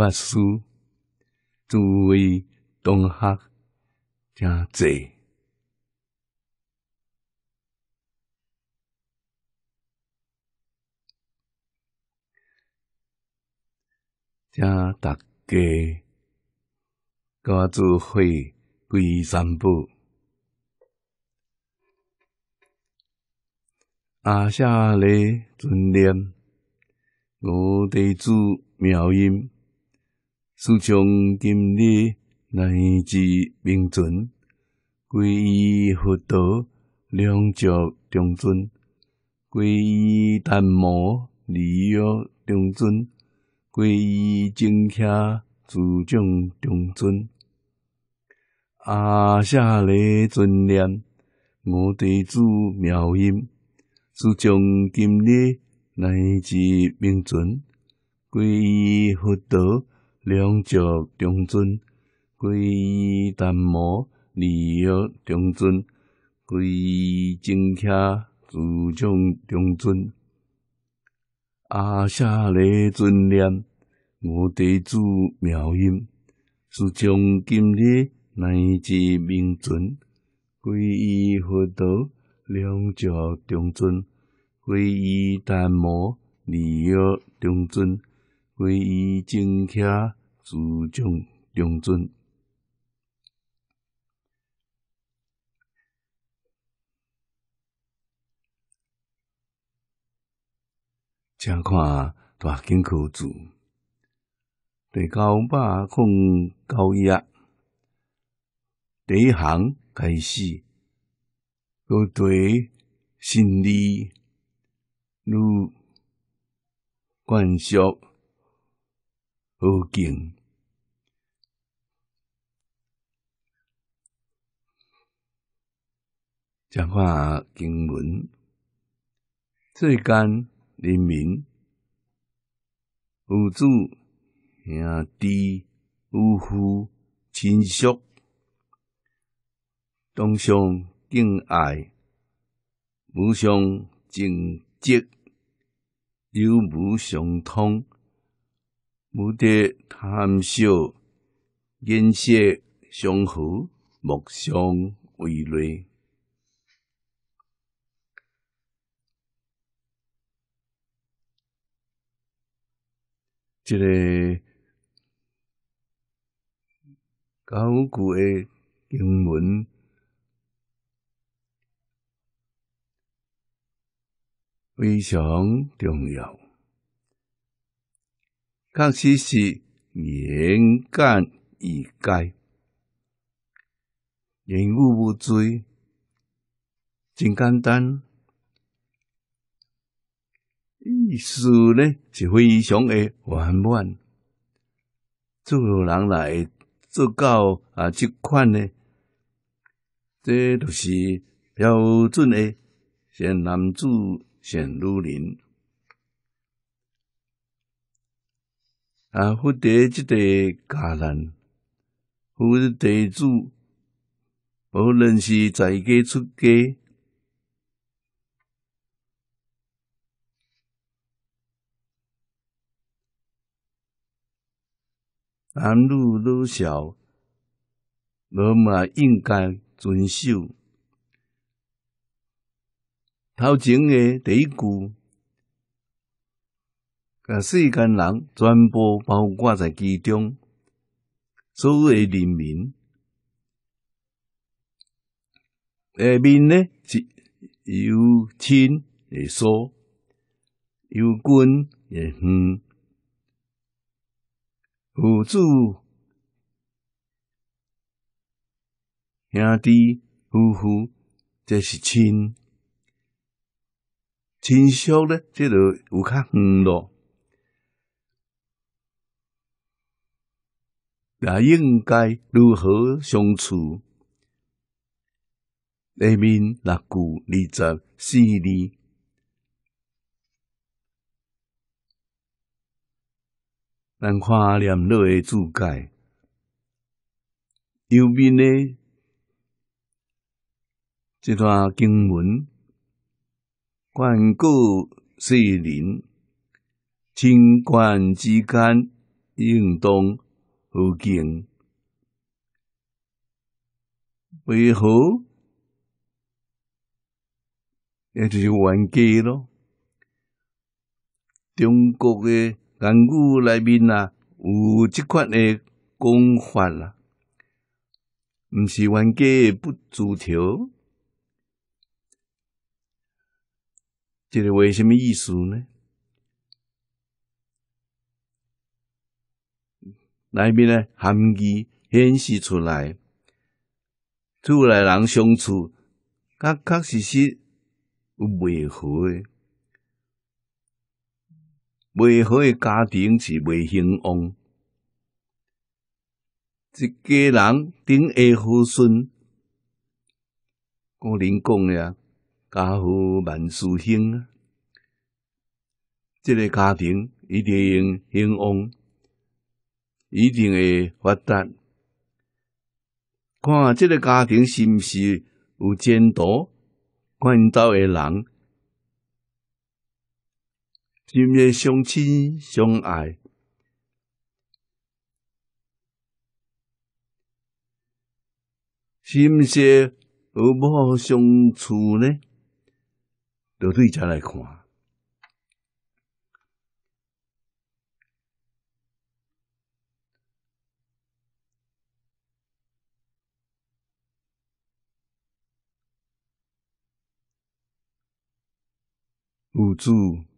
法师，诸位同学，家姐，家大家，跟我做会皈三宝，阿夏勒尊念，我得住妙音。殊从今日乃至明存，皈依佛陀，两脚中尊；皈依淡摩，礼乐中尊；皈依精舍，住众中尊。阿舍利尊念我地主妙音，殊从今日乃至明存，皈依佛陀。两足中尊，皈依檀摩；二药中尊，皈依正伽；自将中尊，阿舍雷尊念。我地主妙音，是将今日乃至明尊，皈依佛道；两足中尊，皈依檀摩；二药中尊，皈依正伽。注重精准，请看大金口，主第九百空九页，第一行开始，都对心理如灌输和敬。讲看经文，世间人民，有祖兄弟夫妇亲属，同相敬爱，无相敬节，有无相通，无得贪笑，言色相和，目相为类。这个高古的经文非常重要，确实是言简意赅，言无不真简单。意思呢是非常的圆满，做人来做到啊这款呢，这就是标准的贤男子、贤女人。啊，福德即个家人，福德地主，无论是在家出家。男女老少，我嘛应该遵守。前诶第一句，甲世间人全部包裹在其中，有诶人民。下面呢，由亲诶疏，由近诶远。父子、兄弟、夫妇，这是亲。亲属呢，这条有较远咯，那应该如何相处？里面六句二十四字。咱看阿念乐的注解，右边呢这段经文，观过四林，清观之间，应当何敬？为何？也就是完家咯。中国的。言句内面啊，有这款的讲法啦，毋是冤家不聚头，这个话什么意思呢？内面呢含义显示出来，出来人相处，确确实实有袂好诶。未好诶家庭是未兴旺，一家人顶下好顺。古人讲啊，家和万事兴啊。这个家庭一定兴旺，一定会发达。看即个家庭是毋是有前途，管到诶人。心念相亲相爱，是不是和睦相处呢？对对家来看，女主。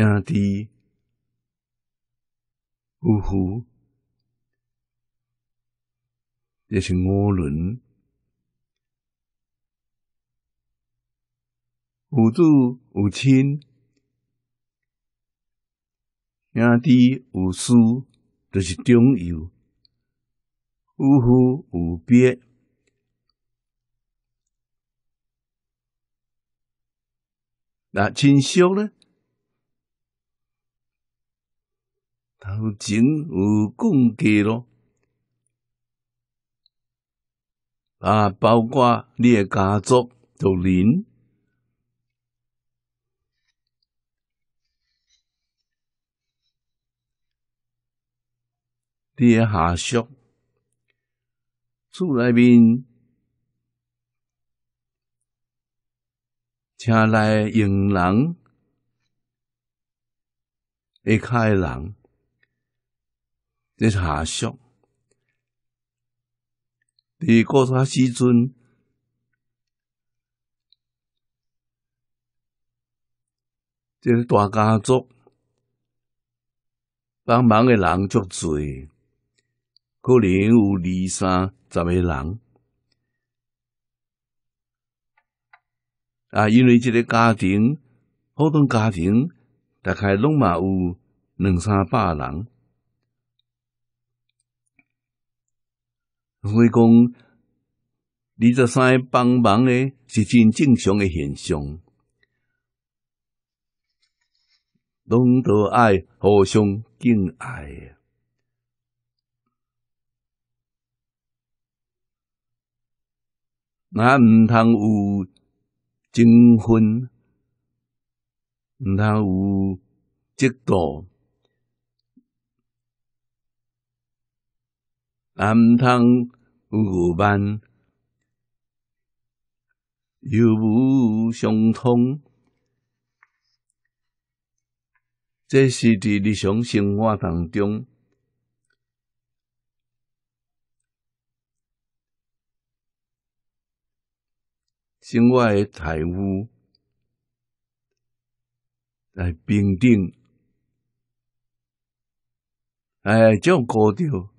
兄弟，夫呼，这是五伦；父子、五亲，兄弟、五叔，这是中有；夫呼五别。那亲修呢？有情有供给咯，啊，包括你诶家族、同龄、你诶下属、厝内面、请来用人、一开人。这是下雪。伫古个时阵，这个大家族帮忙的人足多，可能有二三十个人。啊，因为这个家庭普通家庭大概拢嘛有两三百人。所以讲，二十三帮忙咧是真正常的现象。拢都爱，互相敬爱，那毋通有争婚，毋通有嫉妒。暗通有万，又不相通。这是伫日常生活当中，生活财务来平定，哎，这孤独。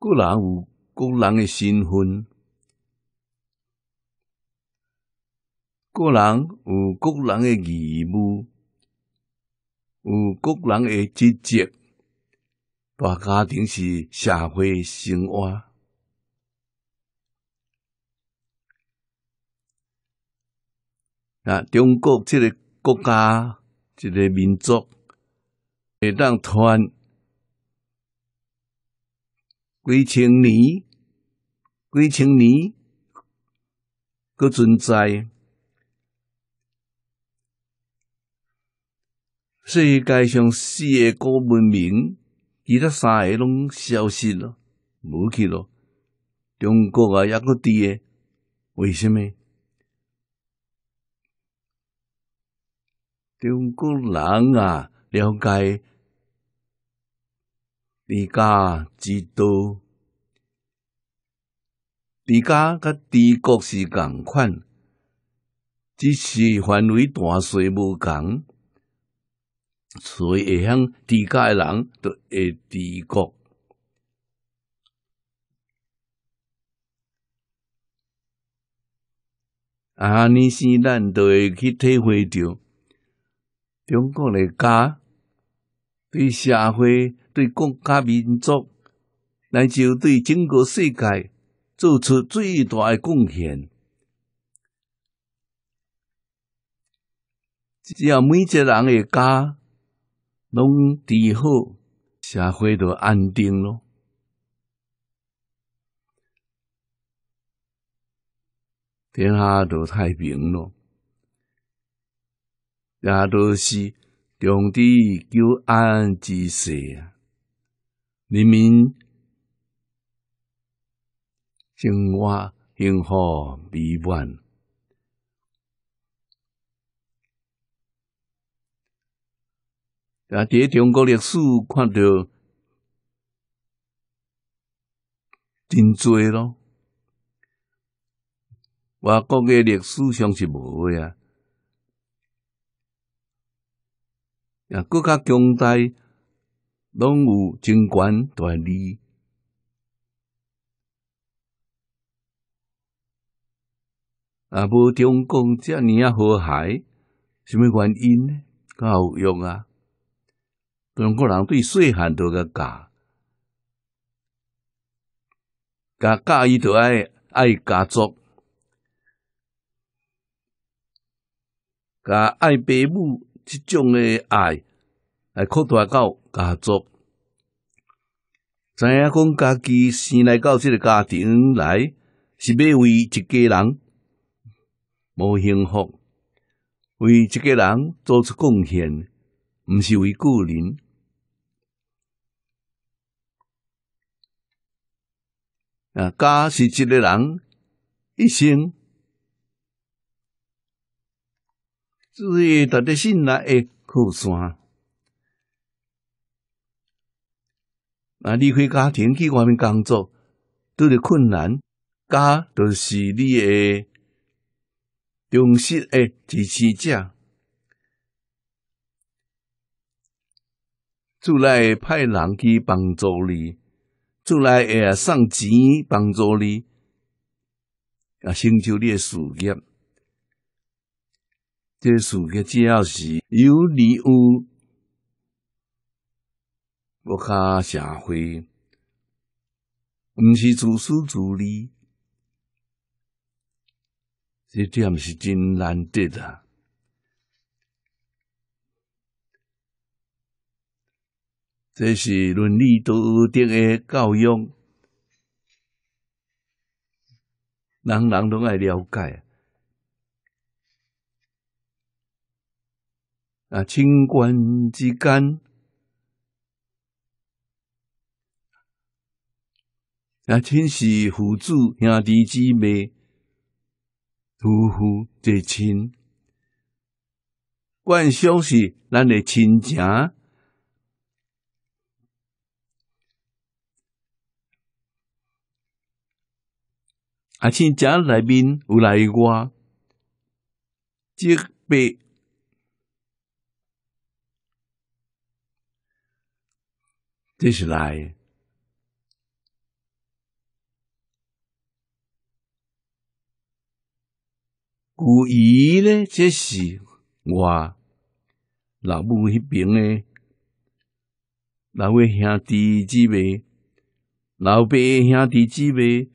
个人有个人的身份，个人有个人的义务，有个人的职责。大家庭是社会生活。啊，中国即个国家，這个民族，会当传。几千年，几千年，佫存在。世界上四个古文明，其他三个拢消失了，无去了。中国啊，抑佫伫诶，为什么？中国人啊，了解。地家之道，地家甲帝国是共款，只是范围大小无共，所以会向地家诶人都会帝国。安尼是咱都会去体会着，中国诶家对社会。对国家民族，乃至对整个世界做出最大的贡献。只要每一个人的家拢治好，社会就安定咯，天下就太平咯。也都是上帝求安之事啊！人民生活幸福美满。啊，伫中国历史看到真多咯。外国嘅历史上是无诶啊，啊，国较强大。拢有真观大理，啊！无中共遮尔啊和谐，什么原因呢？有用啊，中国人对细汉都个教，甲教伊都爱爱家族，甲爱爸母即种诶爱。来扩大到家族，知影讲家己生来到即个家庭来，是要为一个人谋幸福，为一个人做出贡献，毋是为个人。啊，家是一个人一生，所以他的信赖会靠山。啊，离开家庭去外面工作拄着困难，家著是你的忠实诶支持者，内来派人去帮助你，厝来会送钱帮助你，啊，成就你的事业。这事业只要是有你有国家社会毋是自私自利，这点是真难得啊！这是伦理道德的教育，人人拢爱了解啊！清官之间也亲是父子兄弟姊妹，夫妇最亲。关相是咱的亲情。阿亲家内面有内外，即别，就是来。古伊呢？这是我老母迄边诶，老诶兄弟姊妹、老伯兄弟姊妹，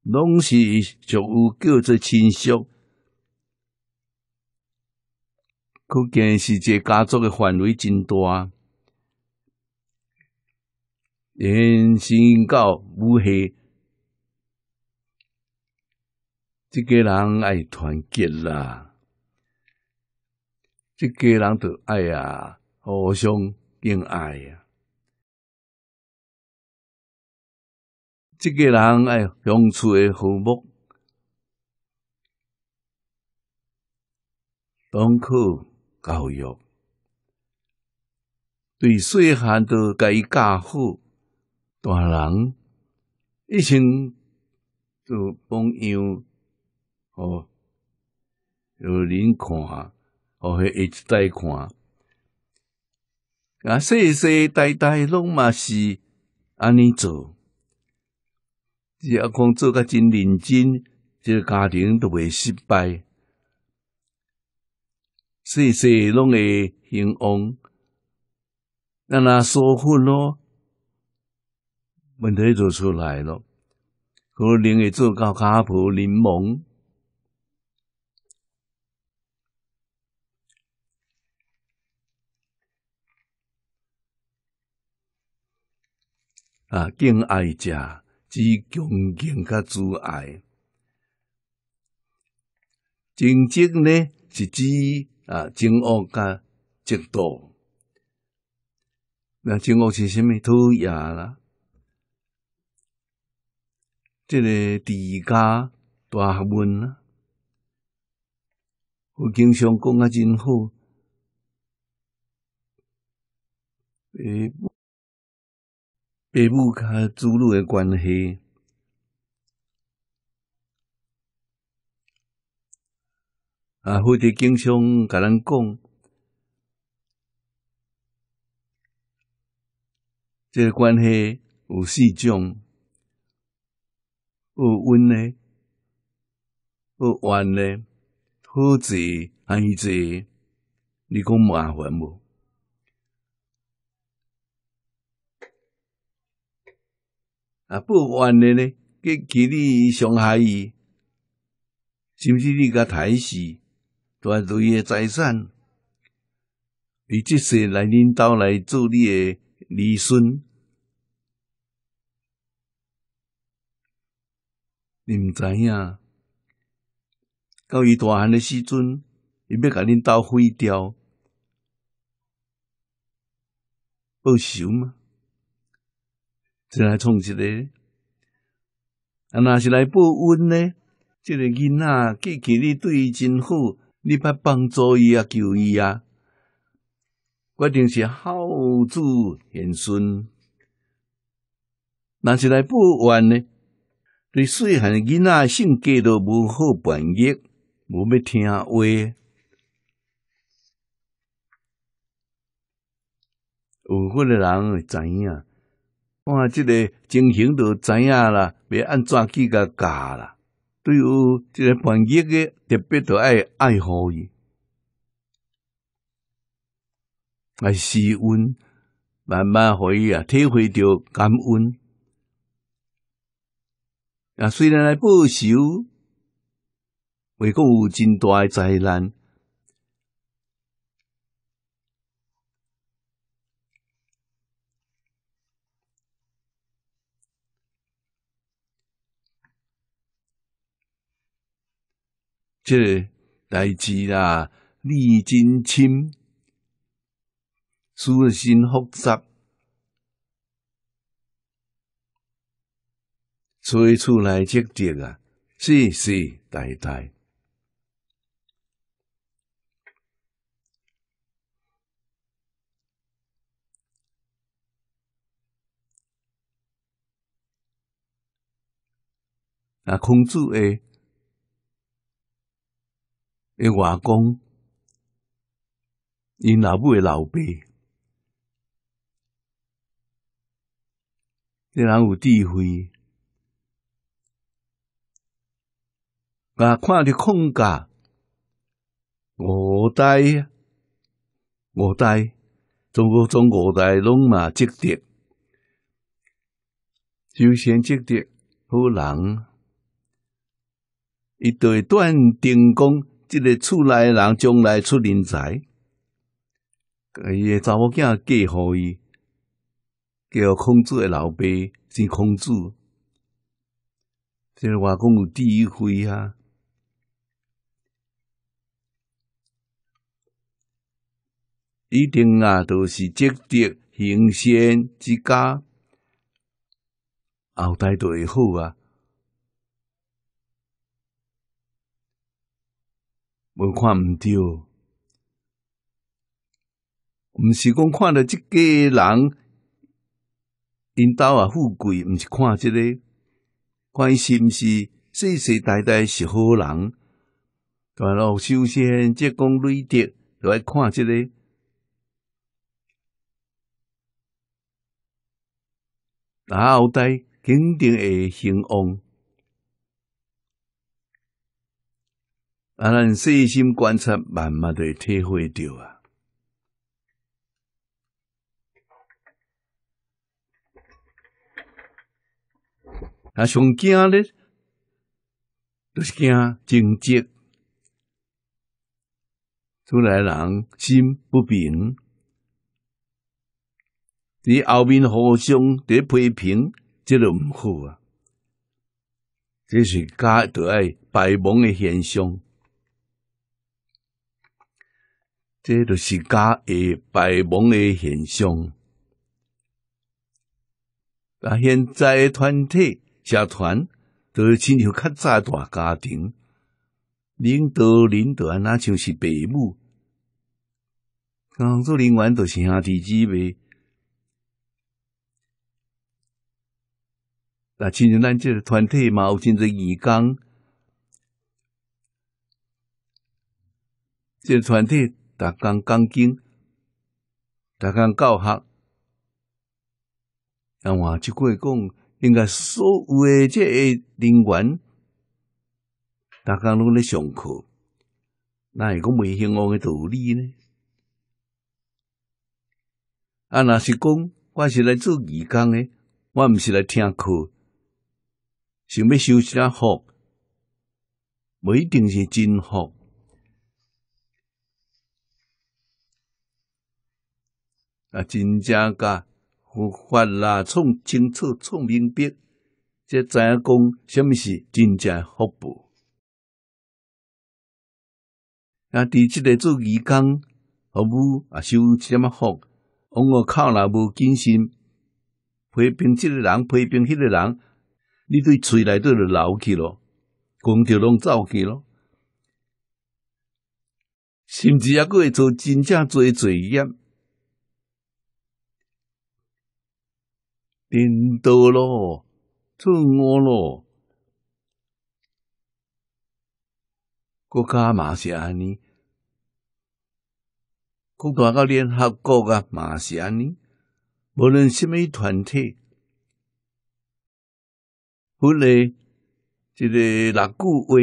拢是属于叫做亲属。可见是这家族诶范围真大，延伸到武系。一个人爱团结啦，一个人的爱啊，互相敬爱。啊。一个人爱相处诶和睦，功课教育，对细汉甲伊教好，大人一生做榜样。哦，有恁看，哦，下一直在看。啊，世世代代拢嘛是安尼做，只要讲做甲真认真，这个家庭都袂失败。世世拢会兴旺，那那疏忽咯，问题就出来了。可能会做到家破人亡。啊，敬爱者，之恭敬甲慈爱。正直呢，是指啊，正恶加正道。那正恶是啥物？土厌啦。这个第家大问啊，佛经常讲啊，真好。诶。爸母甲子女的关系，啊，或者经常甲咱讲，这个关系有四种：有温呢，有怨呢，好者还一者，你讲麻烦无？啊，报完的呢，计起你伤害伊，甚至你个台戏，都系属诶财产。伊即世来恁兜来做你诶儿孙，你毋知影？到伊大汉诶时阵，伊要甲恁兜毁掉，报仇吗？就来创一个。啊，若是来报恩呢，这个囡仔，记佮你对伊真好，你别帮助伊啊，救伊啊。决定是孝子贤孙。若是来报怨呢，对细汉囡仔性格都无好叛逆，无要听话。有福的人会知影。看这个情形，著知影啦，要按怎去甲教啦。对于即个叛逆诶，特别著爱爱护伊，来试恩，慢慢回忆啊，体会著感恩。啊，虽然来报仇，未恐有真大诶灾难。即个代志啦，历真深，思心复杂，所以出来积德啊，世世代代。啊，孔子诶。伊外公，因老母诶老爸，你人有智慧？啊，看着空家五代，五代，中国中五代拢嘛积德，首先积德好人，伊对断定讲。即个厝内人将来出人才，个伊诶查某囝嫁互伊，嫁互孔子诶老爸，是孔子。这个话讲有第一回啊，一定啊，都是积德行善之家，后代著会好啊。无看毋对，毋是讲看到即个人，因兜啊富贵，毋是看即个，看伊是毋是世世代代是好人，大陆修仙，即讲累的爱看即个，后代肯定会兴旺。啊，咱细心观察，慢慢的体会到啊。啊，上惊咧，都是惊正直，出来人心不平，伫后面互相伫批评，这著毋好啊。这是著爱败亡诶现象。这就是家业败亡的现象。啊，现在的团体、社团，都是亲像较早大家庭，领导、领导啊，那像是父母。工作人员都是兄弟基妹。那亲像咱这团体嘛，有真侪义工，这团体。逐工讲经，逐工教学，那我即句讲，应该所有诶即个人员，逐工拢咧上课，那会讲未希望诶道理呢？啊，若是讲，我是来做义工诶，我毋是来听课，想要休息下福，无一定是真福。啊，真正甲佛法啦，创清楚、创明白，才知影讲什么是真正福报。啊，伫即个做义工，务啊受一点仔福，往往靠若无尽心，批评即个人，批评迄个人，你对喙内底就老去咯，讲着拢走去咯，甚至抑佫会做真正做罪业。颠倒咯，错我咯。国家嘛是安尼，国家甲联合国啊嘛是安尼。无论什么团体，无论一个六句话，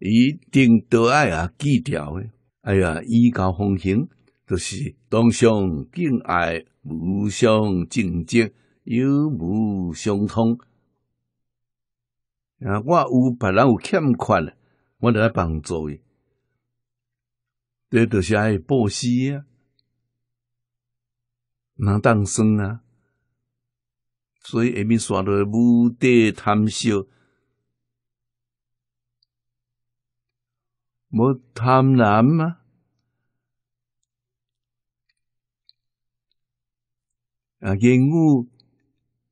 一定都爱啊记条的。哎呀，依教奉行，就是同上敬爱，无相敬节。有无相通？啊，我有别人有欠款，我来帮助伊，这就是爱报施啊，人当生啊？所以下面说无地贪小，无贪婪吗？啊，言语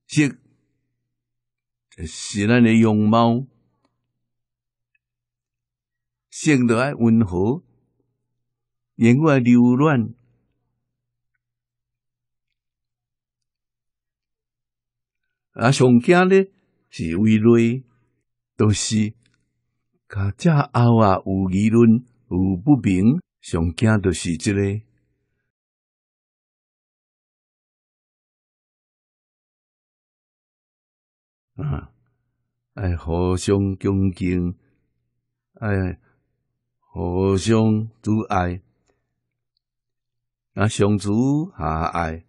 性是咱的容貌，性得爱温和，言外流乱。啊，上惊咧是为蕾，都是甲加后啊有议论，有不明，上惊都是即个。啊！互相恭敬，爱互相尊爱，啊，相主下爱。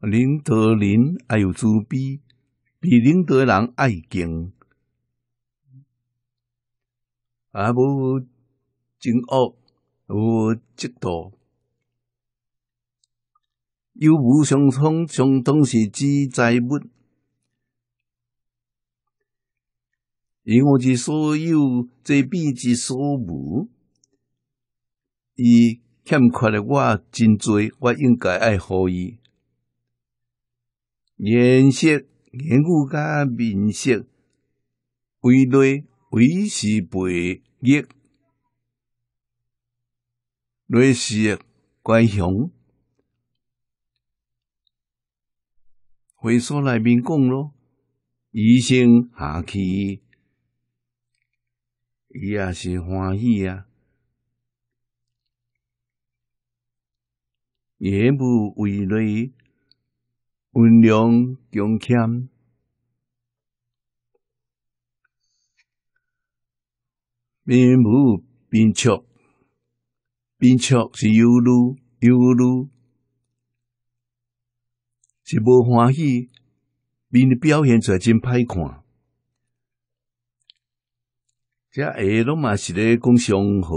领导人爱有慈卑，比领导人爱敬，啊，无真恶，无嫉妒。有无相同？相同是指财物，而我是所有这边之所有，伊欠缺的我真多，我应该爱护伊？颜色、眼骨甲面色、味类、为是白热，类似观相。会所内面讲咯，医生下去，伊也是欢喜啊，眼不为累，温良恭谦，面无边促，边促是忧怒忧怒。是无欢喜，面表现出来真歹看。这下拢嘛是咧讲相好，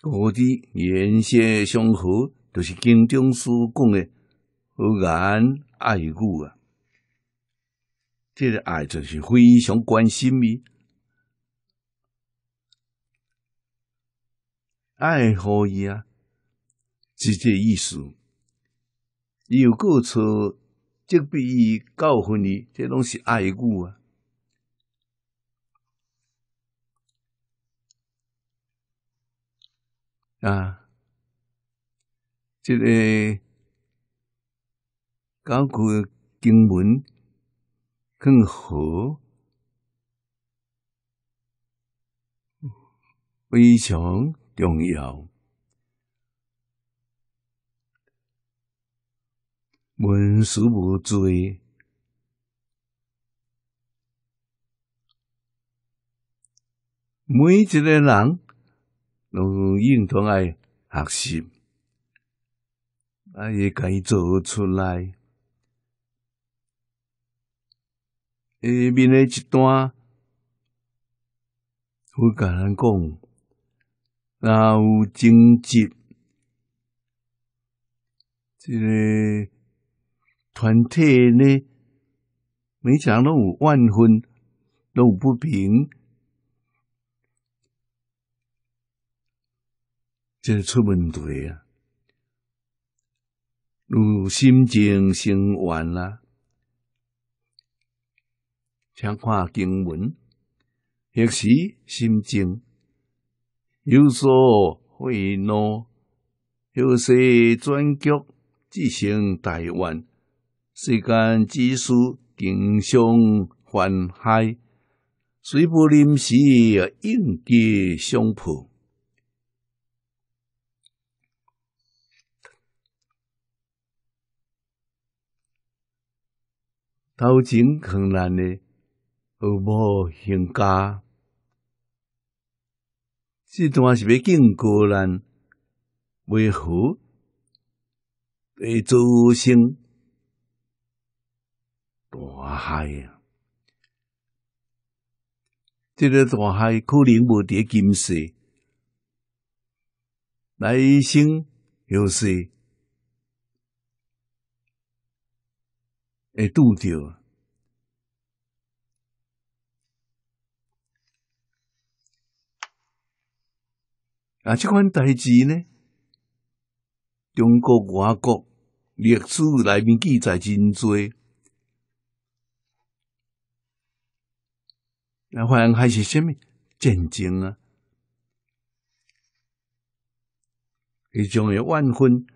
高低言谢相好，都是经中书讲诶，和言爱故啊。这个爱就是非常关心你，爱护伊啊？即只意思。有过错，即比须教训你，这拢是爱护啊！啊，这个教诲经文更好，非常重要。文殊无罪，每一个人拢认同爱学习，啊，也甲伊做出来。下面一段，我甲咱讲，若有经济，这个。团体呢，每场拢有万分，拢有不平，即出问题啊！如心情生怨啦，请看经文，学时心境有所愤怒，有些转局，即成大怨。世间之事，经常繁海，虽不临时，而应接相铺。头前困难的，有无行家？这段是为敬古人，为何被诛心？大海啊！这个大海可能无得今世。来生又是会拄着。啊！啊，这款代志呢？中国外国历史内面记载真多。那反迎还是什么战争啊？一种的万分，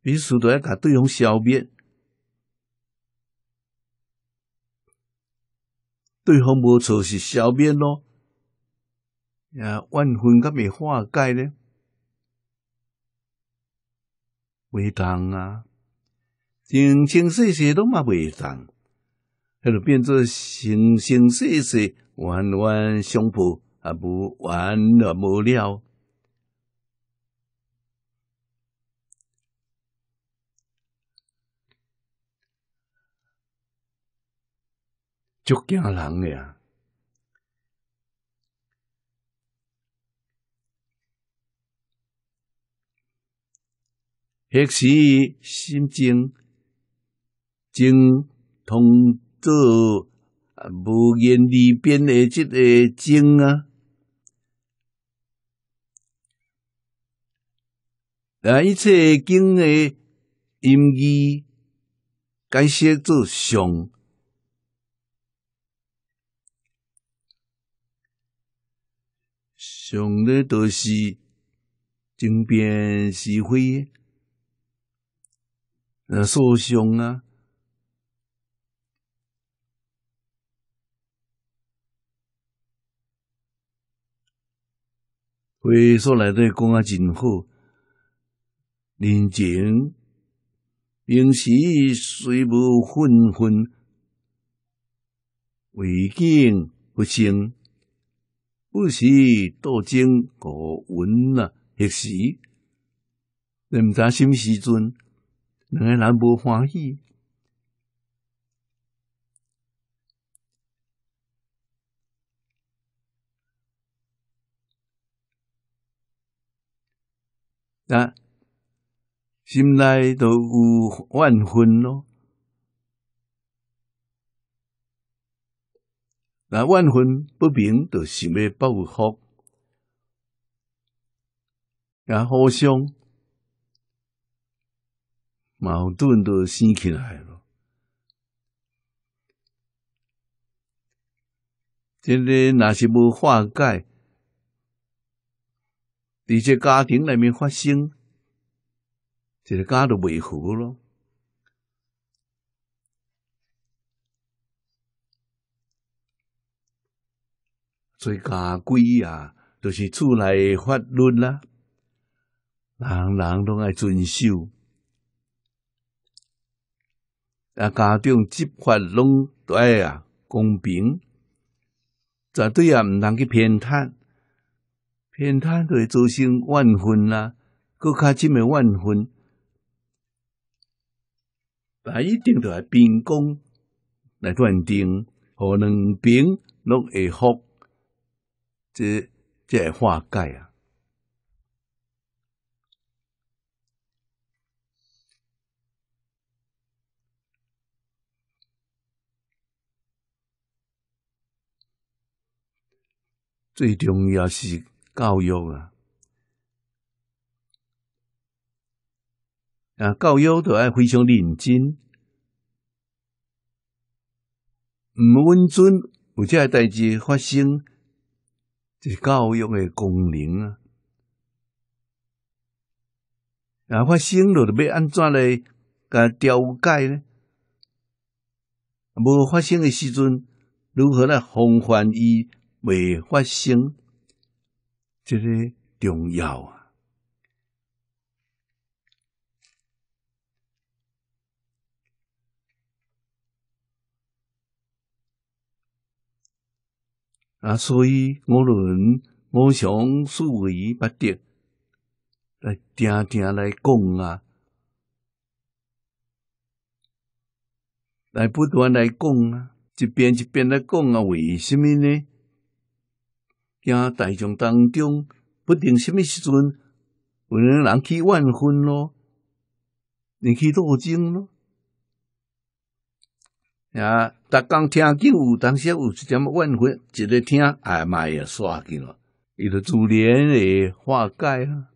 你输都要把对方消灭，对方无错是消灭咯，也万分噶未化解咧，未当啊，清清细细都嘛未当，迄就变做形形色色。弯弯胸脯，也不完而无了，足惊人呀！迄时心情惊同坐。无言而变的这个经啊，啊，一切经的音义解释做上，上的都是争辩是非，那所相啊。话所内底讲啊，真好。人情平时虽无愤愤，为敬不争，不时斗争过稳啊，迄时，你唔知虾米时阵，两个人无欢喜。那心内都有万分咯，那万分不平，就想要报复，然后相矛盾都生起来了。今日若是无化解，在家庭里面发生，这个家就维和了。做家规啊，就是出来法律啦，人人拢爱遵守。啊，家长执法拢对啊，公平，绝对啊，毋通去偏袒。偏袒就会造成万分啦，更加真诶万分，啊，一定着要秉公来断定，互两边拢会获，这这化解啊。最重要是。教育啊，啊，教育都爱非常认真，毋温准有个代志发生，就是教育诶功能啊。啊，发生咯，要安怎来调解呢？无发生诶时阵，如何来防范伊未发生？这个重要啊！啊，所以我论，我想思维不得，来听听来讲啊，来不断来讲啊，一遍一遍来讲啊，为什么呢？惊大众当中，不定什么时阵，有人去万分咯，你去斗争咯。啊，逐工听经有，当时有一点万分，一日听哎妈呀，煞去咯，伊就自然会化解啊。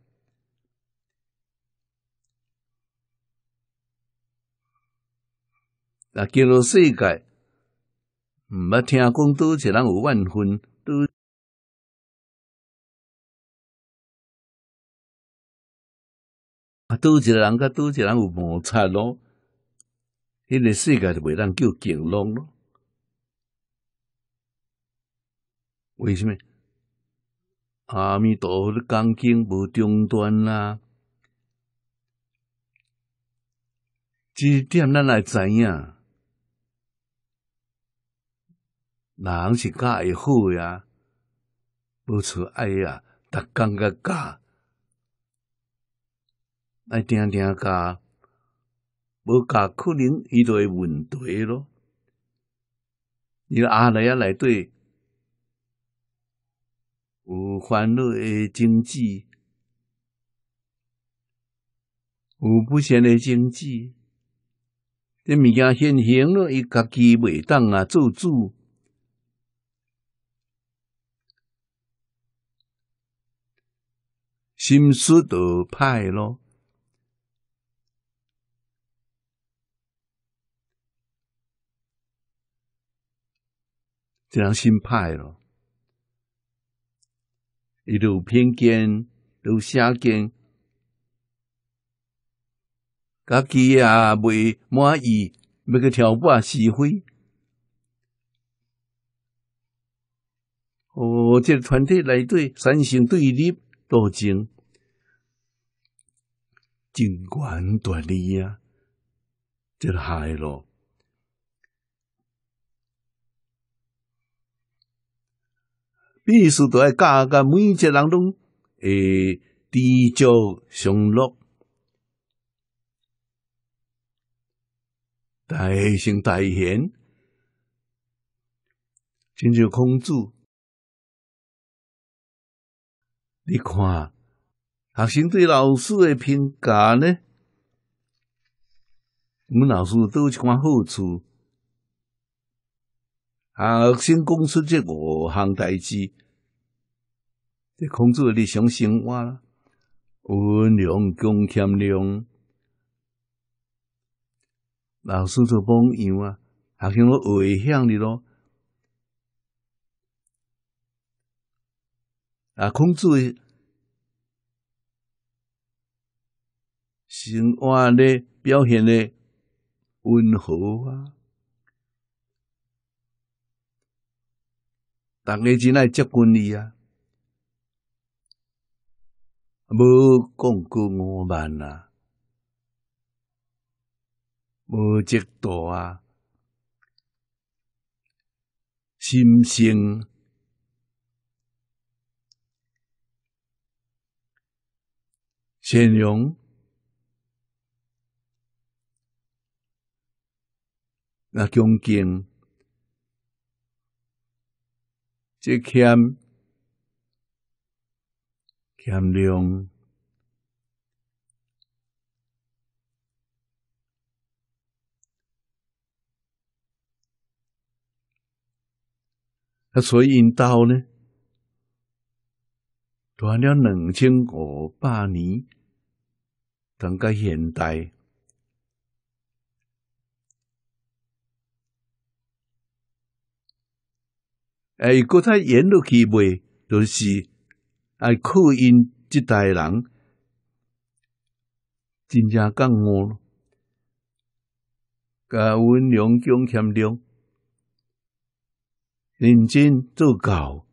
啊，进入世界，毋捌听讲，都一人有万分。啊，倒一个人甲倒一个人有摩擦咯，迄个世界就袂当叫静落咯。为什么？阿弥陀佛的讲经无中断啦，这点咱来知影。人是教会好呀？无错，哎呀，逐工甲教。爱定定加，无加可能遇到问题咯。你阿来啊来对，有烦恼的经济，有不善的经济，这物件现行咯，伊家己袂当啊做主，心思都歹咯。只人心歹了，一路偏见，一路见，家己也未满意，要去挑拨是非。哦，这团体内底三生对立斗争，尽管夺利啊，这害了。必须在教个每一节当中诶，聚焦、上落、带性、带现，真像孔子。你看，学生对老师的评价呢？我们老师都有一款好处。啊，先讲出这五项代志，这孔子诶日常生活啦，温良恭谦让，老师著榜样啊，学生都会乡的咯。啊，孔子生活咧，表现呢，温和啊。逐个真爱接近伊啊，无讲过五万啊，无几多啊，心性善良若恭敬。这欠欠量，啊，所以因刀呢，断了两千五百年，等个现代。会搁再演落去袂著是爱靠因即代人真正共我甲阮娘讲谦中认真做狗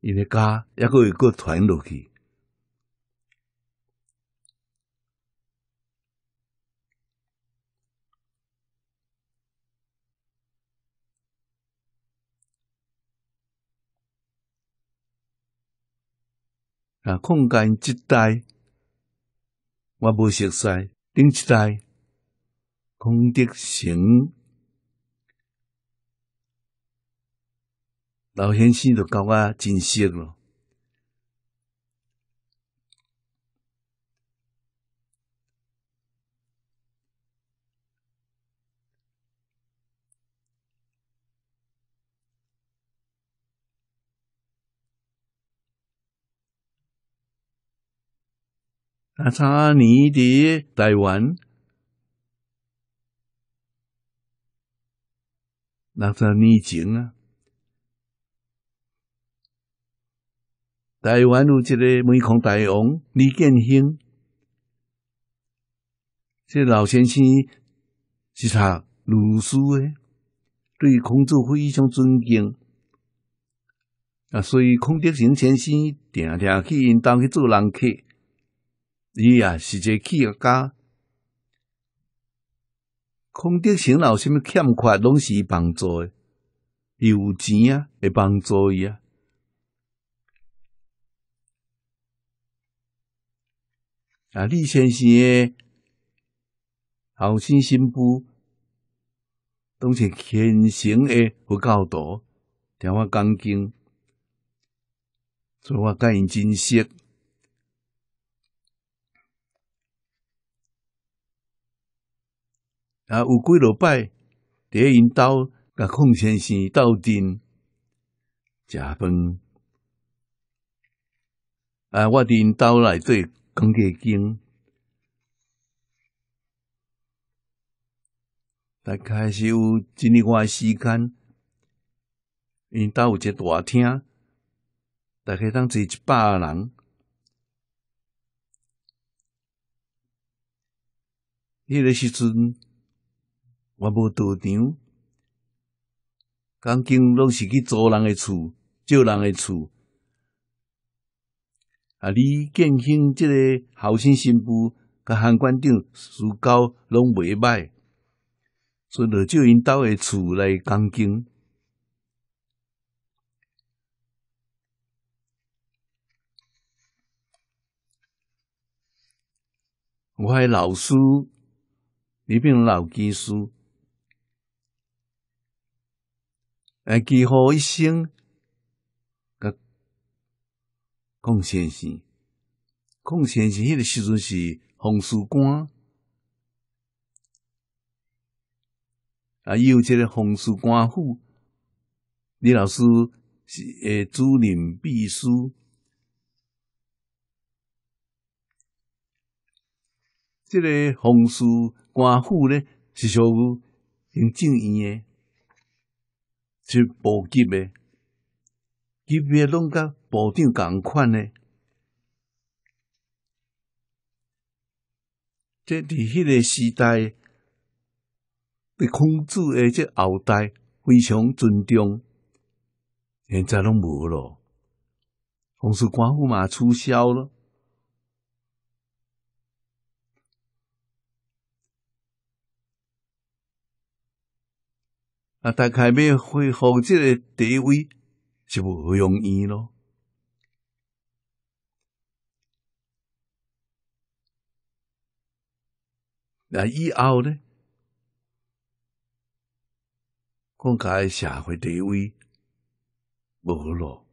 因诶家抑搁会搁传落去空间即代我无熟悉，顶一待空的行，老先生就教我珍惜了。那查尼的台湾，那啊，台湾有一个煤矿大王李建兴，这老先生是读儒书的，对孔子非常尊敬，啊，所以孔德成先生常常去因家去做人客。伊啊，是一个企业家，孔德成老师欠款拢是帮助，有钱啊，会帮助伊啊。啊，李先生，后生新妇，拢是虔诚的佛教徒，听话讲经，做我甲因真实。啊！有几落摆伫因兜甲孔先生斗阵食饭。啊，我伫因兜内做讲解经，大开始有一年外时间，因兜有一个大厅，大概当坐一百人。迄个时阵。我无道场，钢筋拢是去租人诶厝，借人诶厝。啊，李建兴即个后生新妇，甲韩馆长私交拢袂歹，所以就借因兜诶厝来钢筋。我係老师，里边老技师。诶，几乎一生，甲孔先生，孔先生迄个时阵是红书官，啊，伊有即个红书官府，李老师是诶，主任秘书，即个红书官府咧是属于行政院诶。是部级诶，级别拢甲部长共款诶。这伫迄个时代对孔子诶即后代非常尊重，现在拢无咯，同时官府嘛取消咯。啊，大概要恢复即个地位是无容易咯。那以后呢？公开社会地位无咯，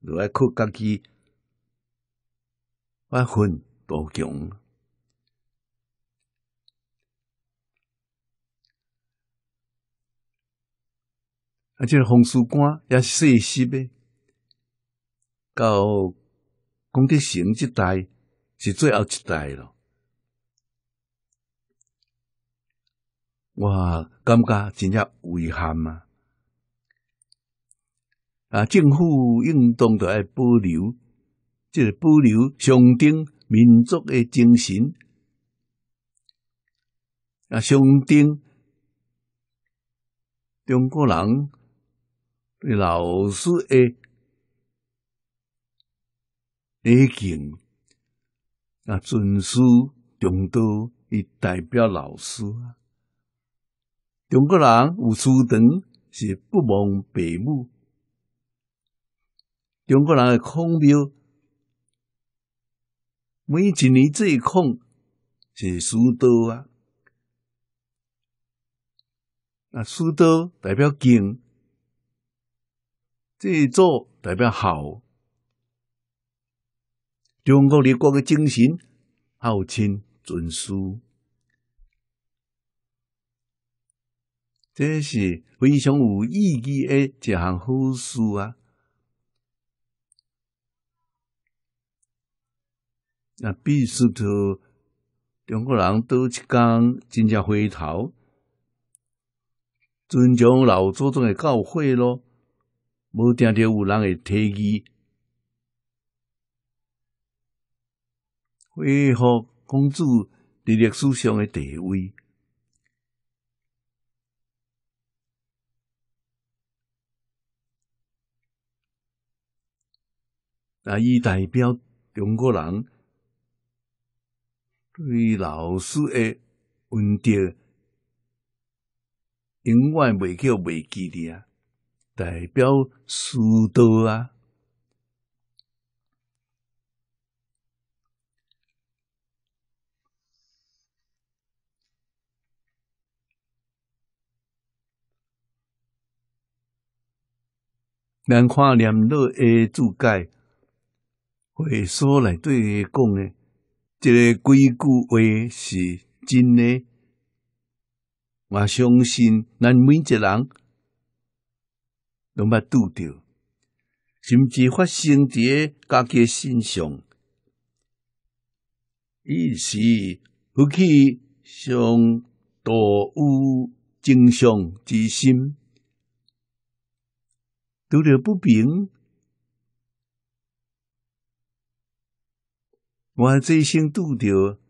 要靠家己，我混多强。啊，这个红书歌也是世袭的，到功德行即代是最后一代咯。哇，感觉真正遗憾啊！啊，政府应当着爱保留，即个保留象征民族诶精神啊，象征中国人。老师诶，礼敬啊，尊师重道，伊代表老师啊。中国人有师长是不忘父母，中国人诶，孔庙每一年最孔是书道啊，那书多代表敬。这座代表好，中国立国的精神，孝亲尊师，这是非常有意义的一项好事啊！那必须得，中国人都去天真正回头，尊重老祖宗的教诲咯。无定着有人会提仪恢复公主伫历史上诶地位，啊！伊代表中国人对老师诶恩德，永远袂叫袂记得啊！代表速度啊！咱看两老的注解，会说来对讲的，这个几句话是真的。我相信咱每一个人。拢捌拄着，甚至发生伫些己结身上。一时不去上多有正常之心，拄着不平，我最先拄着。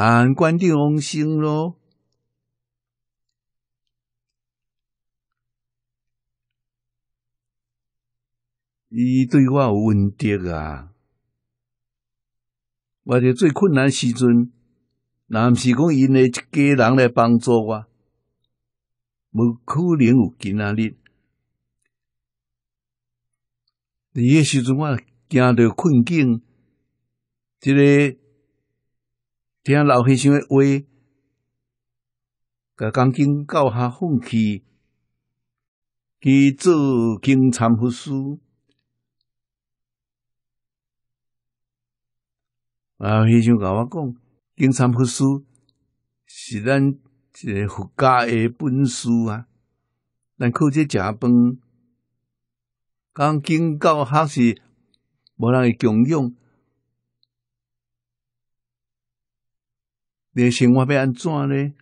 难关照生咯，伊对我有恩德啊！我伫最困难时阵，若毋是讲因诶一家人来帮助我，无可能有今仔日。伫迄时阵我惊着困境，即个。听老和尚的话，把钢筋教下放弃，去做经忏佛事。啊，和尚跟我讲，经忏佛事是咱一个佛家的本事啊，咱靠这吃饭，钢筋教下是无人会共养。你生活要安怎呢？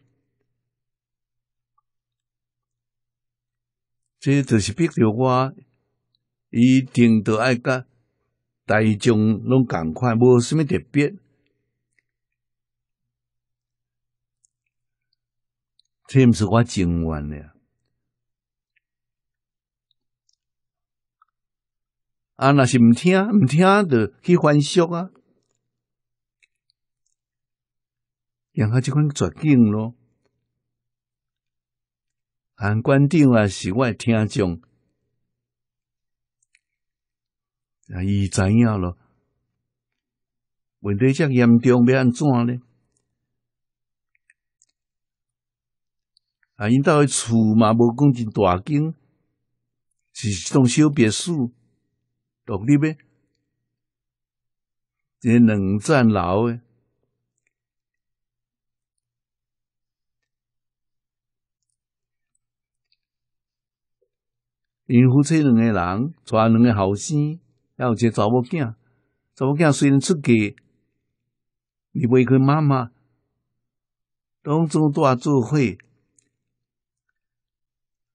这都是逼着我，一定要爱甲大众拢共款，无什么特别。这毋是我情愿了。啊，若是毋听，毋听就去反说啊。然后这款绝境咯，韩馆长也是我听众，啊，伊知影了，问题这严重要安怎呢？啊，因兜诶厝嘛无讲真大间，是一栋小别墅，独立的，这两层楼诶。因夫妻两个人，娶两个后生，还有个查某囝。查某囝虽然出嫁，离袂开妈妈。当做大做伙。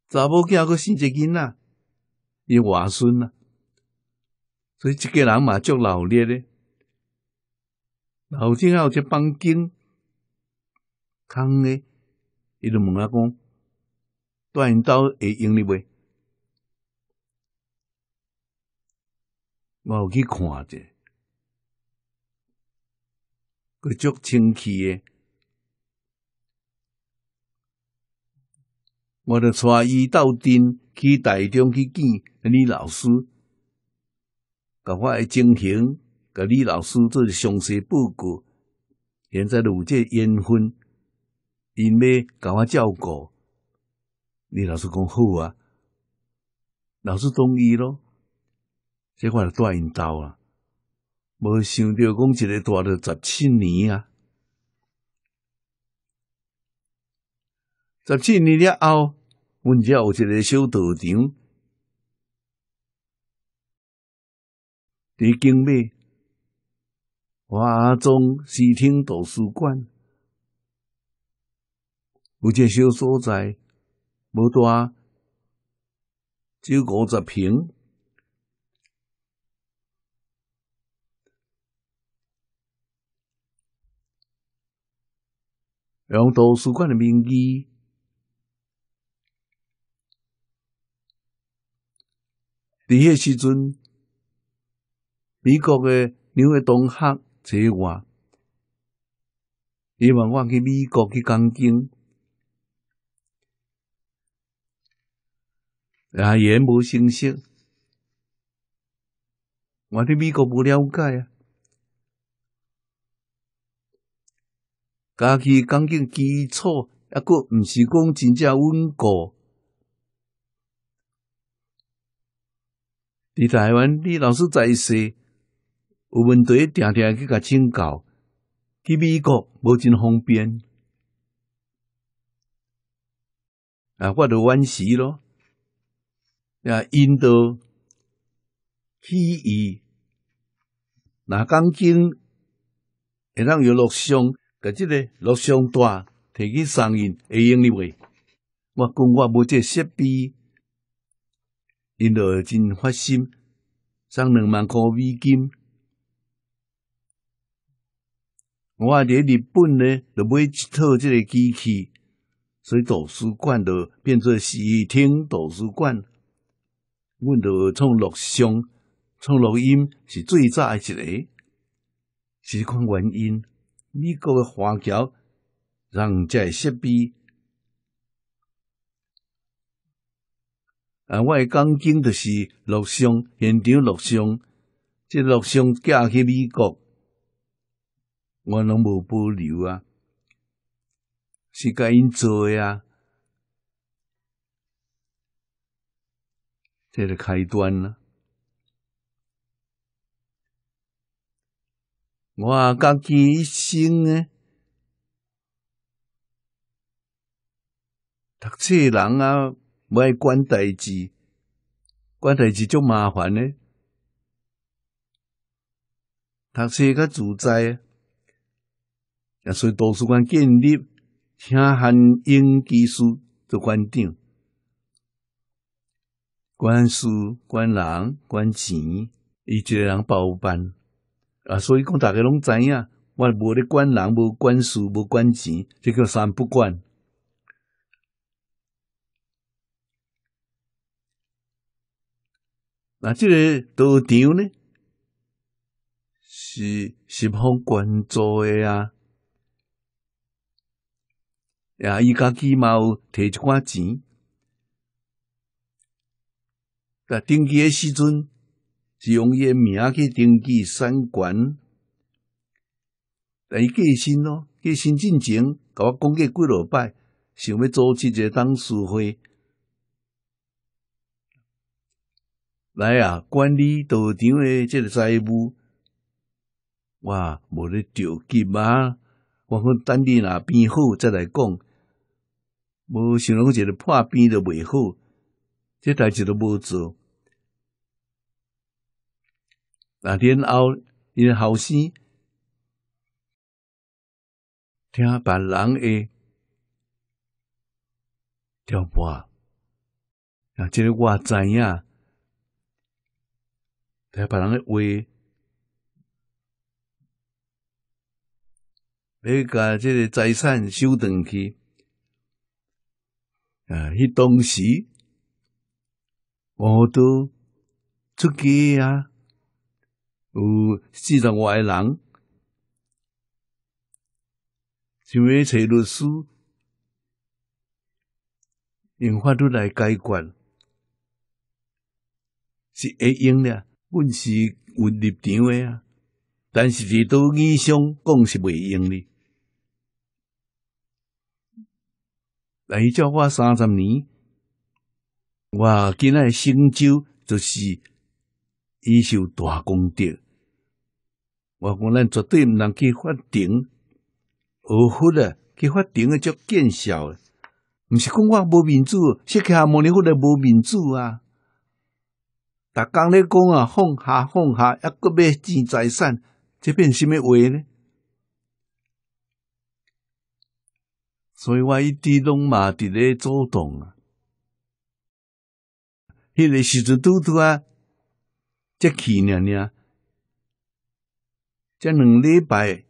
查某囝佫生一个囡仔，伊外孙啦。所以一个人嘛，足劳力的。后生还有个房间，空的，伊就问阿讲，锻炼到会用哩袂？我有去看者，佮足清气诶！我著带伊到镇去台中去见李老师，甲我诶情形，甲李老师做详细报告。现在有这缘分，因要甲我照顾。李老师讲好啊，老师同意咯。这款就带因到啊，无想到讲一个带了十七年啊，十七年了后，阮遮有一个小道场，伫京马、华中视听图书馆，有一个小所在，无大，只有五十平。用图书馆的名义，伫迄时阵，美国的两位同学找我，希望我去美国去讲经，啊，言无声息，我对美国无了解啊。家己钢筋基础，抑搁毋是讲真正稳固。伫台湾，你老师在说，有问题定定去甲请教。去美国无真方便，啊，我都惋惜咯。啊，印度、起义，若那钢筋会当有录伤。甲即个录像带摕去上映会用哩袂？我讲我无即设备，因就真发心送两万块美金。我伫日本呢就买一套即个机器，所以图书馆就变做视听图书馆。阮就创录像、创录音是最早诶一个，是看款原因。美国诶华侨人诶设备，啊，我讲经著是录像现场录像，即录像寄去美国，我拢无保留啊，是甲因做诶啊，即是开端啊。我家己一生呢，读书人啊，不爱管代志，管代志就麻烦呢。读书较自在啊，所以图书馆建立，请韩英技书做馆长，管书、管人、管钱，伊一个人包办。啊，所以讲大家拢知影，我无咧管人，无管事，无管钱，即叫三不管。那这个道场呢，是十方关注的啊？啊，伊家己嘛有提一寡钱，在登记的时阵。是用伊诶名去登记产权，但伊计身咯，计身进前，甲我讲过几落摆，想要组织一个董事会，来啊，管理道场诶，即个财务，哇，无咧着急啊，我讲等你若病好再来讲，无想讲一个破病着未好，即代志都无做。那然后，因后生听别人诶挑拨，啊，即个我知呀，得把人诶话，每家即个财产收断去，啊，迄当时我都出机啊。有四十外人，想要找律师用法律来解决，是会用的。阮是有立场的啊，但是伫都理上讲是未用的。来照我三十年，我今来成就就是一修大功德。我讲咱绝对毋通去法庭，学佛的去法庭的叫见笑。毋是讲我无民主，是加坡毛里佛的无民主啊！逐工咧讲啊，放下放下，抑搁买钱财产，即变什么话呢？所以我一直拢嘛伫咧主动啊。迄个时阵拄拄啊，即去娘娘。这两礼拜，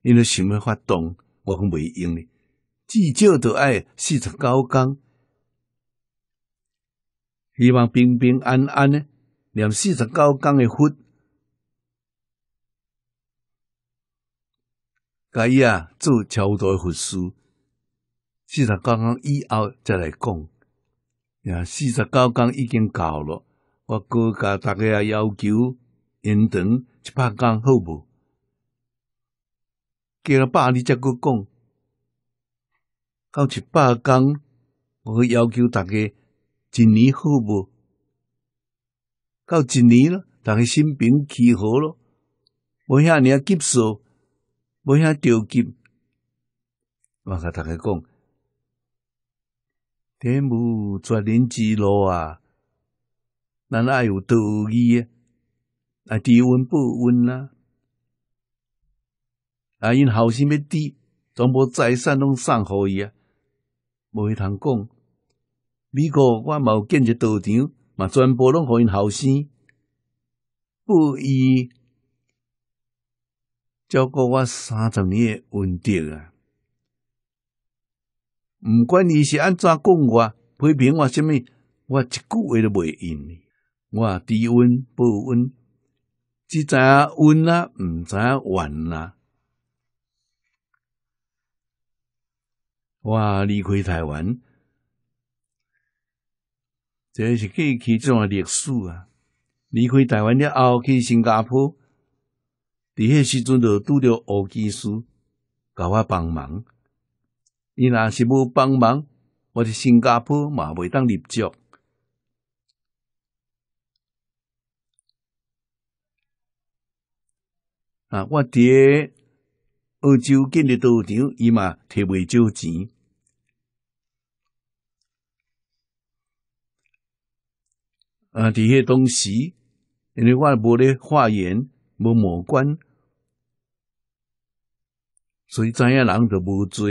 因为想要发动，我讲袂用呢。至少都爱四十九天。希望平平安安呢。念四十九天的佛，甲伊啊做超度的佛事。四十九天以后再来讲。呀，四十九天已经够了。我各甲大家要求延长一百天好无？叫爸，你再搁讲，到一百天，我去要求大家一年好无？到一年咯，大家心平气和咯，无遐尔急躁，无遐着急。我甲大家讲，天无绝人之路啊！人爱有道义啊，啊，低温不温啊。啊！因后生要挃全部财产拢送互伊啊？无去通讲。美国我有建个道场，嘛全部拢互因后生报伊照顾我三十年的稳定啊！毋管伊是安怎讲我，批评我什么，我一句话都袂应你。我低温不温，只知影温啊，毋知影怨啦。我离开台湾，这是去起种历史啊！离开台湾了后，去新加坡，伫迄时阵就拄着奥基斯甲我帮忙。伊若是要帮忙，我伫新加坡嘛袂当立足啊！我伫欧洲建立赌场，伊嘛摕袂少钱。啊，伫迄当时，因为我无咧化缘，无募关，所以知影人著无做，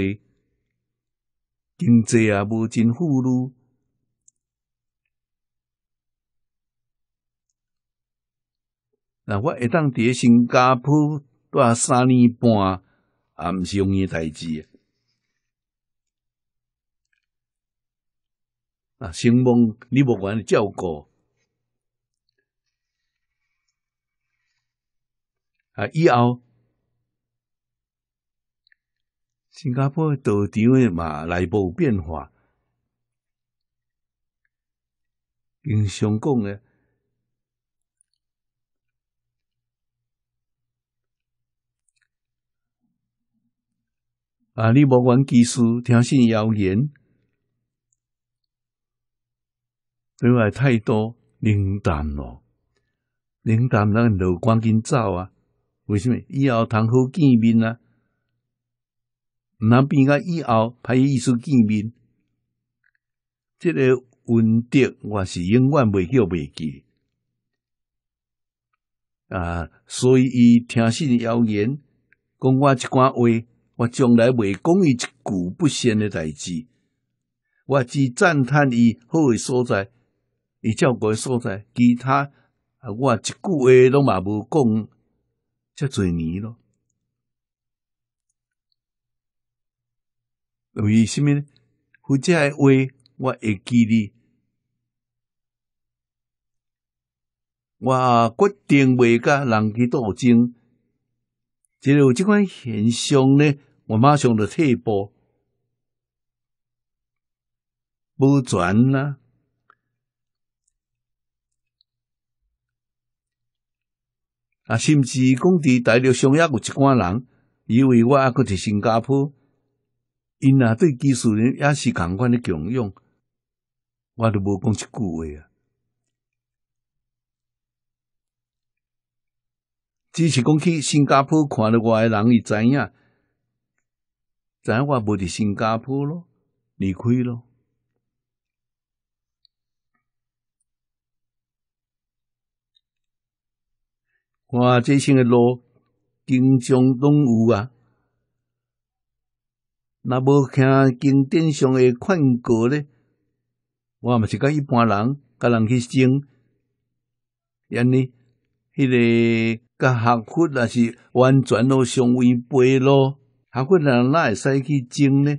经济也无真富裕。那我一当在新加坡住三年半，也毋是容易代志。啊，亲朋你无管照顾。啊！以后新加坡道场的嘛，内部变化，经常讲的啊，你无管技术，听信谣言，对外太多冷淡咯，冷淡，咱就赶紧走啊。为什么以后通好见面呢？难变个以后，歹意思见面。这个恩德，我是永远未叫未记啊。所以，伊听信谣言，讲我一寡话，我从来未讲一句不善的代志。我只赞叹伊好的所在，伊照顾的所在，其他啊，我一句话拢嘛无讲。叫侪年咯，为什么呢？父诶话我会记呢，我决定未甲人去斗争。即有即款现象呢，我马上就退步，无转啦。啊，甚至讲伫大陆上业有一寡人以为我啊，去伫新加坡，因啊对技术人也是共款的强用，我都无讲一句话啊。只是讲去新加坡看到我诶人，伊知影，知影我无伫新加坡咯，离开咯。看这些诶路，经常拢有啊。若无听经典上的劝告咧，我嘛是甲一般人，甲人去争，因呢，迄个甲学佛也是完全都相为背咯。学佛人哪会使去争呢？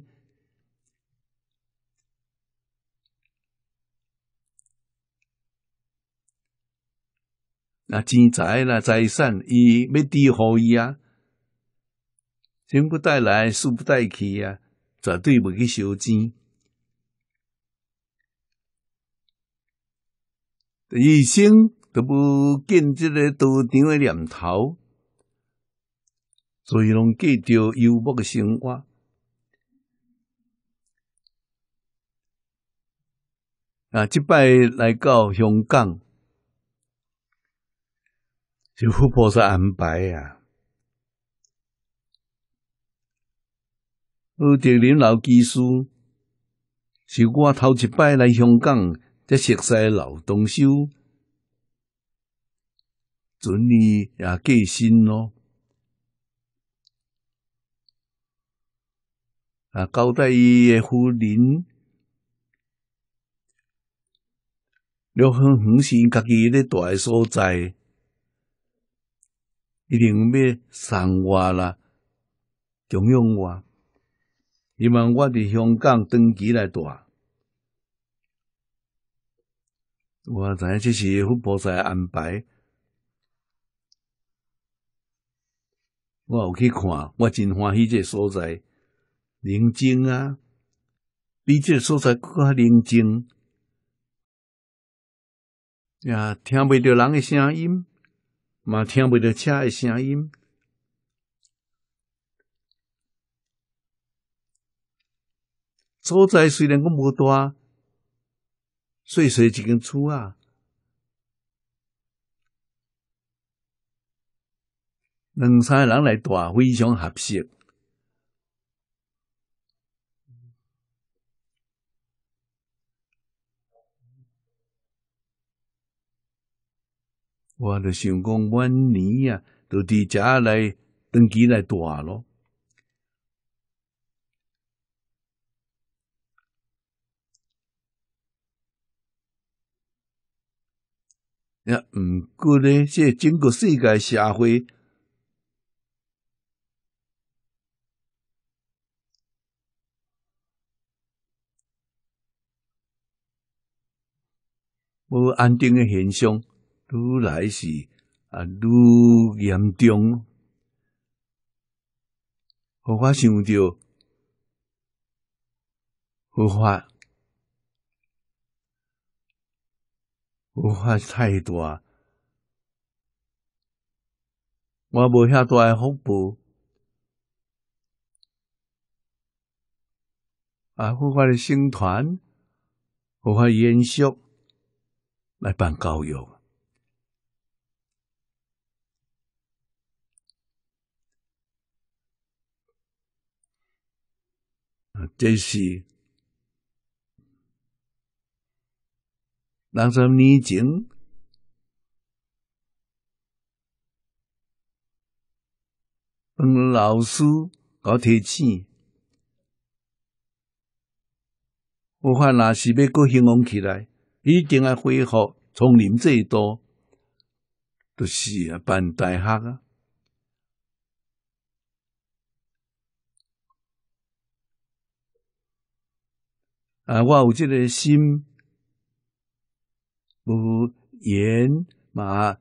那钱财啦、财产，伊要得何伊啊？钱不带来，死不带去啊！绝对袂去烧钱。一生都不见这个赌场诶念头，所以拢过幽默诶生活。啊，即摆来到香港。是菩萨安排啊！我顶林老技师是我头一摆来香港，这熟悉老东修，准你也记心咯。啊，交代伊诶夫人，六恒恒是伊家己咧住诶所在。一定要送我啦，供养我。希望我伫香港长期来住。我知影这是菩萨在安排。我有去看，我真欢喜这所在，宁静啊，比这所在搁较宁静。呀，听袂着人的声音。嘛听未到车诶声音。所在虽然我无大，细细一间厝啊，两三人来住非常合适。我著想讲晚年啊，都伫遮来登记来住咯。呀，毋过咧，即整个世界社会无安定诶现象。愈来是啊，愈严重。互花想着，荷法，荷法太大，我无遐大诶福报。啊，荷法的星团，荷法延续来办教育。啊，是六十年前本老师搞提醒。武汉若是要搁兴旺起来，一定要恢复从零最多，都、就是啊办大学啊。啊！我有这个心，无言嘛，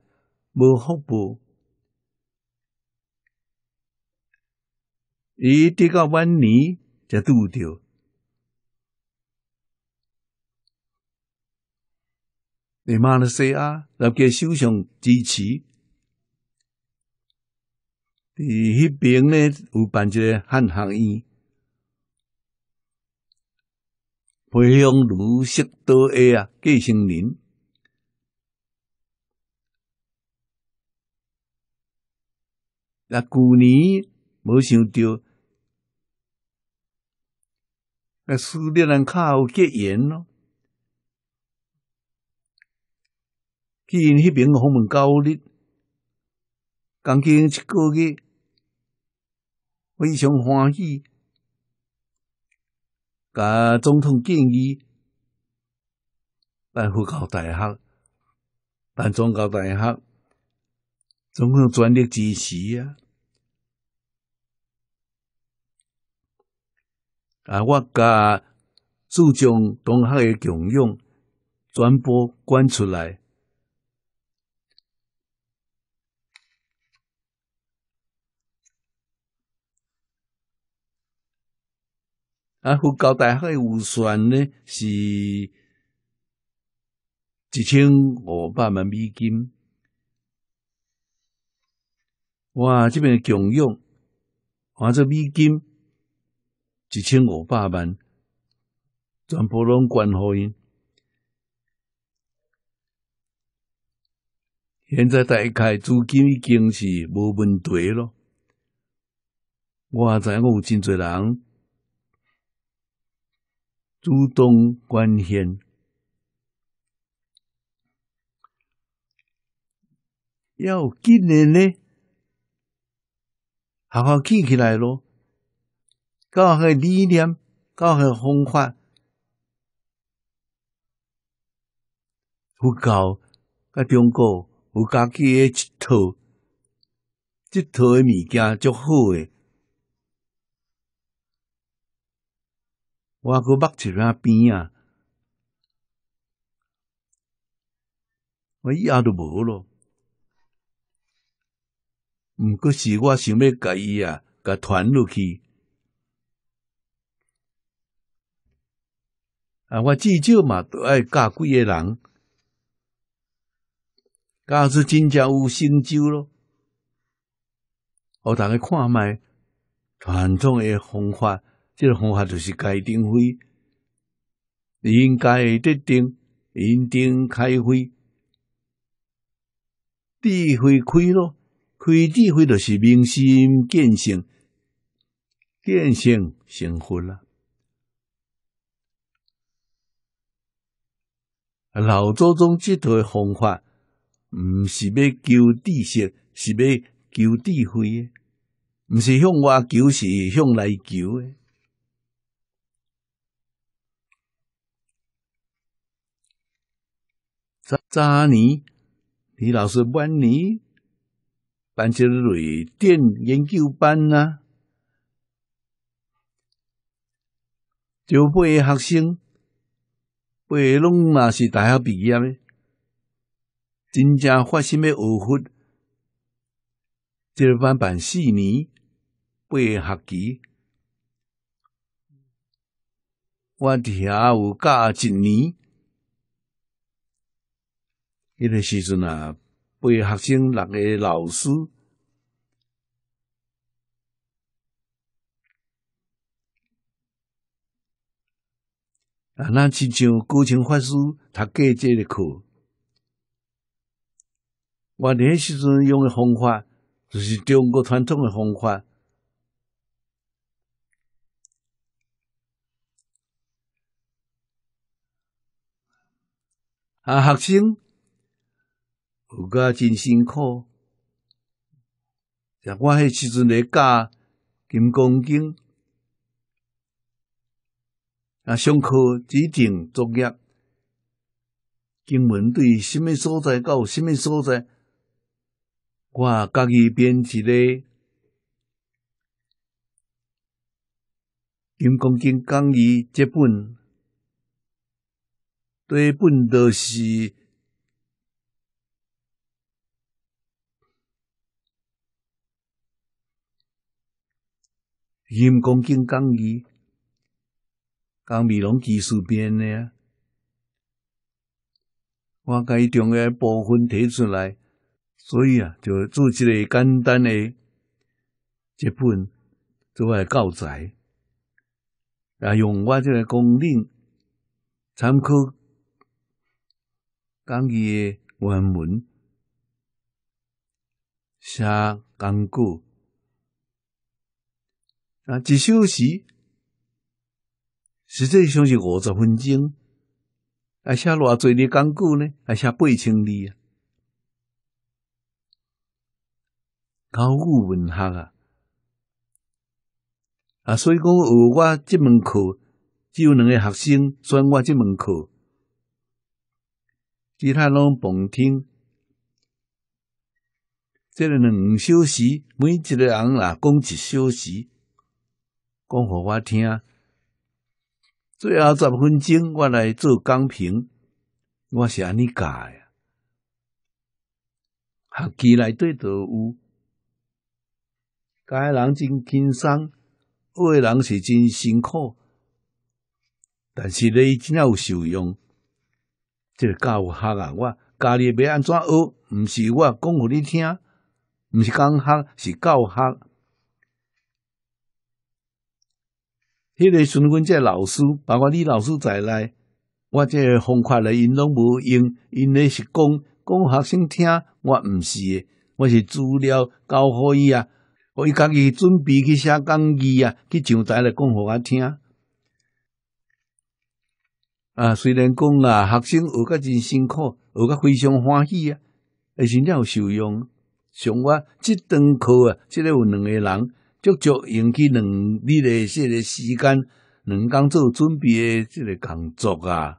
无福报，伊这个晚年才拄着，你妈了说啊，来给首相支持。伫迄边呢？有办一个汉学院。培养如色多叶啊，寄生人。那旧年无想到，那苏联人靠结缘咯，既因那边访问交流，刚经一个月，非常欢喜。甲总统建议办复校大学，办中教大学，总统全力支持啊！啊，我加注重同学的功用，传播管出来。啊！佛教大学有预算呢是一千五百万美金。哇，这边穷用，换这美金一千五百万，全部拢捐互因。现在大概资金已经是无问题咯。我知我有真侪人。主动关心，要记呢呢，好好记起来咯。教学理念、教学方法，佛教甲中国有家己诶一套，一套诶物件足好诶。我个目睭啊，边啊，我以后都无咯。毋过是我想欲甲伊啊，甲传落去啊。我至少嘛爱教几个人，教出真正有成就咯。我逐个看下卖统诶方法。这个方法就是该智慧，应该得定，引定开慧，智慧开咯，开智慧就是明心见性，见性成佛啦。老祖宗这套方法，不是要求知识，是要求智慧，不是向外求，是向内求。渣泥，李老师办泥办这类电研究班呐，就个学生八个拢嘛是大学毕业的，真正发生咩误会？这班办四年，八个学期，我遐有教一年。迄个时阵啊，陪学生六个老师啊，咱亲像高情法师他给这个课。我那时阵用的方法就是中国传统的方法啊，学生。有家真辛苦，像我迄时阵咧教金光经，啊上课指定作业，经文对什么所在到有什么所在，我家己编一个金光经讲义即本，对本都是。因恭经讲义，讲美容技术编诶。啊，我伊重要部分提出来，所以啊，就做一个简单的一本我诶教材，后用我这个功能参考讲义原文写讲句。啊，一小时实际上是五十分钟，啊，写偌侪字讲具呢？啊，写八千字啊，考古文学啊。啊，所以讲我这门课只有两个学生选我这门课，其他拢旁听。这个两小时，每一个人啦讲一小时。讲互我听，最后十分钟我来做讲评。我是安尼教诶。学期内对都有。教诶人真轻松，学诶人是真辛苦，但是你真有受用。这教学啊，我家里要安怎学？毋是我讲互你听，毋是讲学，是教学。迄个尽管即老师，包括你老师在内，我即方块的因拢无用。因咧是讲讲学生听，我毋是，我是资料教互伊啊，互伊家己准备去写讲义啊，去上台来讲互我听啊。虽然讲啊，学生学甲真辛苦，学甲非常欢喜啊，而且正有受用。像我即堂课啊，即个有两个人。足足用去两日即个时间，两工作准备诶，这个工作啊。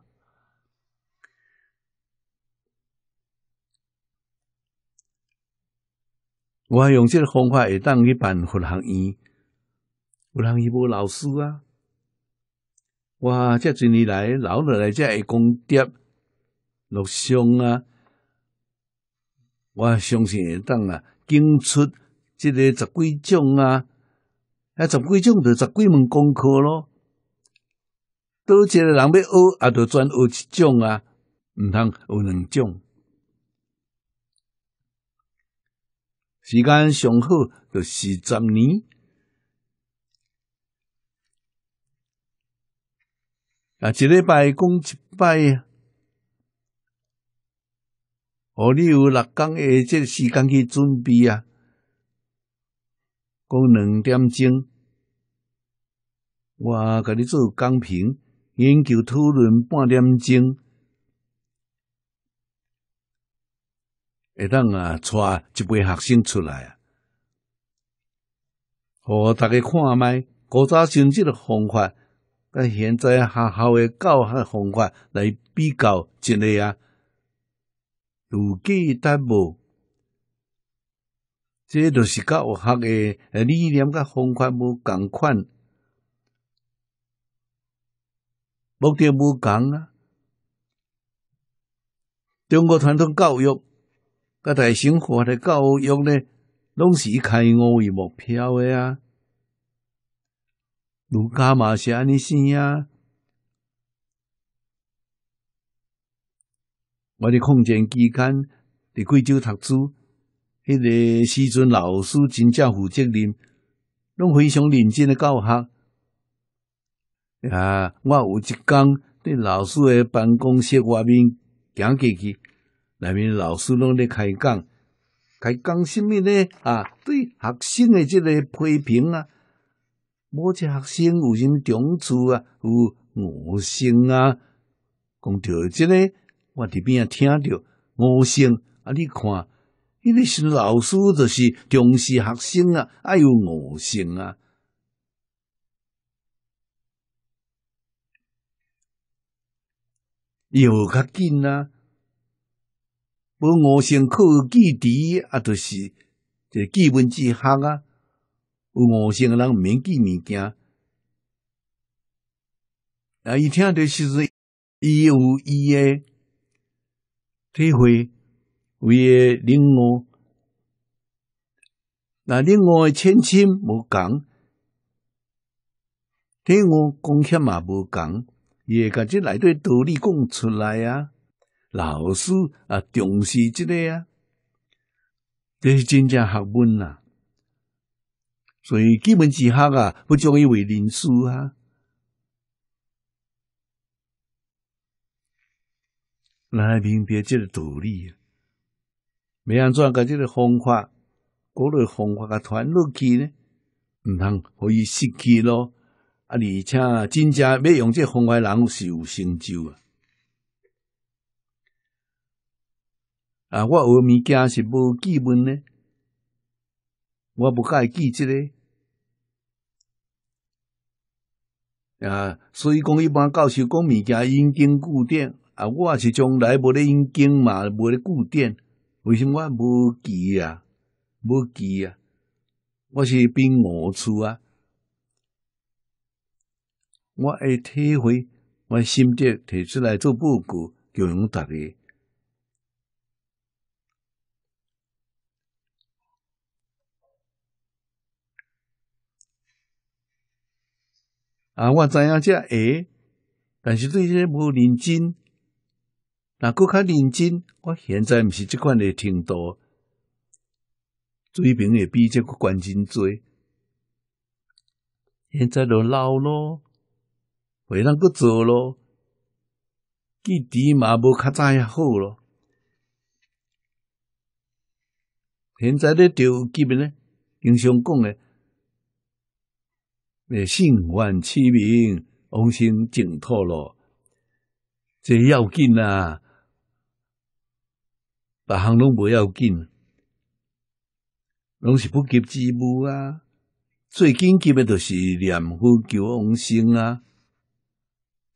我用这个方法会当去办佛学院，有人伊无老师啊。我即近年来老来即会讲跌录像啊，我相信会当啊，经出这个十几种啊。啊，十几种就十几门功课咯。多一个人要学，也著专学一种啊，毋通学两种。时间上好，就是十年。啊，一礼拜讲一摆，啊。我你有六天即个时间去准备啊。讲两点钟，我甲你做讲评、研究、讨论半点钟，会当啊带一位学生出来，互大家看卖古早先进的方法，甲现在学校的教学方法来比较一下啊，有记得无？这就是教学的理念，甲方法无共款，目的无共啊！中国传统教育，甲大生活的教育呢，拢是开悟为目标的啊！儒家嘛是安尼生啊！我伫抗战期间伫贵州读书。迄个时阵，老师真正负责任，拢非常认真诶教学。啊，我有一工伫老师诶办公室外面行过去，内面老师拢咧开讲，开讲虾米咧？啊，对学生诶即个批评啊，某些学生有啥米短处啊，有五声啊，讲着即个，我伫边听着五声啊，你看。因为是老师，就是重视学生啊，爱有悟性啊，有较紧啊。无悟性靠记题啊，就是这基本字学啊，有悟性人免记物件。啊，伊听着，就是伊有伊诶，体会。为诶，令我，那另外千金亲无讲，听我讲起嘛无讲，也感觉来对道理讲出来啊！老师啊，重视这个啊，这是真正学问啊。所以基本知识啊，不中意为人师啊，来辨别这个道理。未安怎甲即个方法，嗰类方法甲传落去呢，毋通互伊失去咯。啊，而且真正要用即个方法，诶人是有成就啊。啊，我学物件是无记本呢，我不敢记这个。啊，所以讲一般教授讲物件因经固典，啊，我也是从来无咧因经嘛，无咧固典。为什么我不记啊？不记啊！我是凭五出啊，我会体会，我心得提出来做报告，教用大的。啊，我知影这诶，但是对这无认真。若搁较认真，我现在毋是即款诶程度，水平会比这个冠真侪。现在都老咯，袂通搁做咯，记低嘛无较早也好咯。现在咧你着记咧，经常讲诶，诶，信愿起名，往生净土咯，这要紧啊！别行拢无要紧，拢是不急之务啊！最紧急诶著是念佛求往生啊！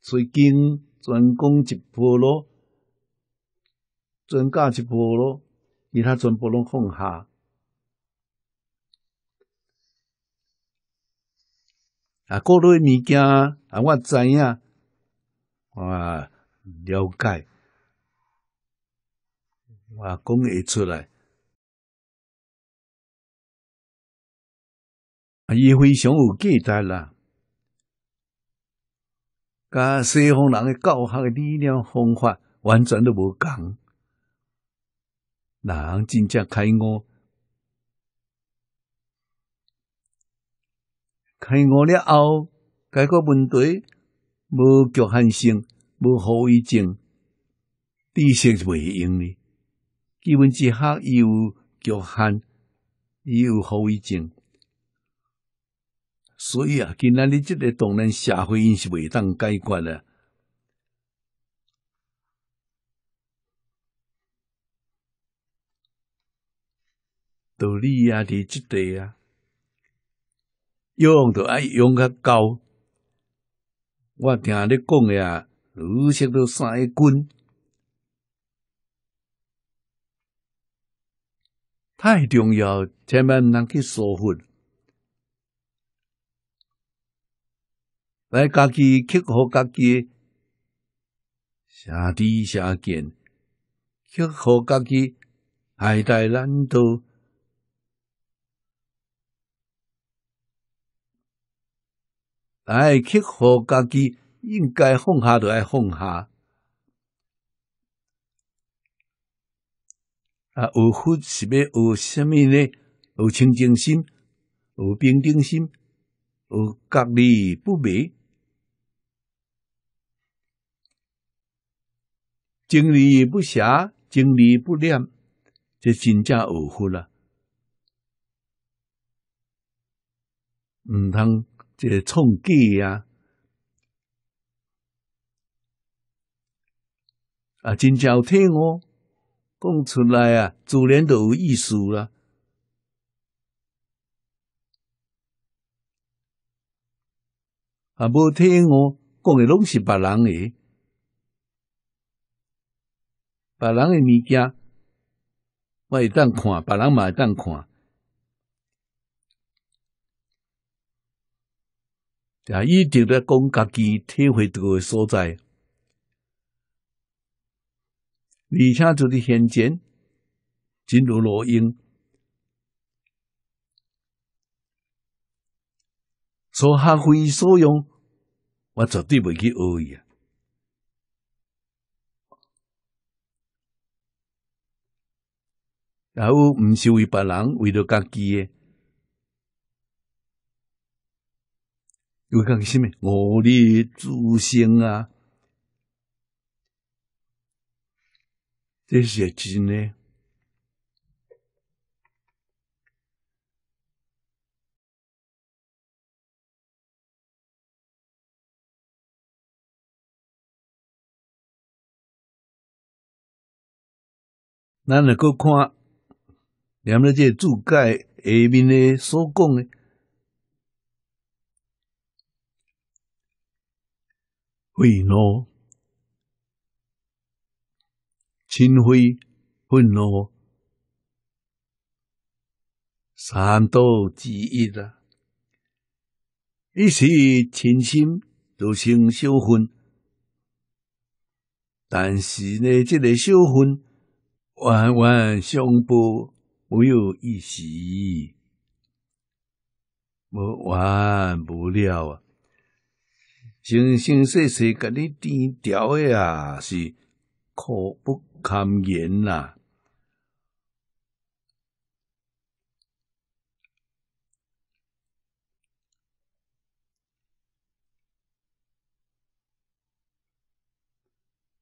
最近专攻一部咯，专教一部咯，其他全部拢放下。啊，各类物件啊，我知影，我了解。我讲会出来，伊非常有价值。啦。甲西方人诶教学理念方法完全都无共，人真正开悟，开悟了后解决问题无局限性，无后遗症，知识袂用呢。基本哲学有局限，有后遗症。所以啊，今仔日即个当然社会因是袂当解决啊。道理啊，伫即带啊，用着爱用较高。我听你讲呀，女生都三一太重要，千万毋能去疏忽。来，家己克服家己，下低下健，克服家己，爱带难度。来，克服家己，应该放下就爱放下。啊！学佛是要学什么呢？学清净心，学平等心，学隔离不灭。真理不狭，真理不念，这真正有福啦！唔通这创忌啊！啊，真正听哦。讲出来啊，自然就有意思了。啊，无听我哦，讲的拢是别人的，别人的物件，我会当看，别人嘛会当看。啊，一定在讲家己体会到的所在。而且就是现前，真如罗英。所耗费所用，我绝对袂去学伊啊。然后毋是为别人，为着家己诶，为家己什么？五力助性啊。这些真内，咱来搁看咱们这注解下面的所讲的，会喏。清灰、愤怒、三毒之一啦。一时清心就成小忿，但是呢，这个小忿万万相不没有一时，无完不了啊！生生世世甲你颠掉诶啊，是苦不。堪言呐！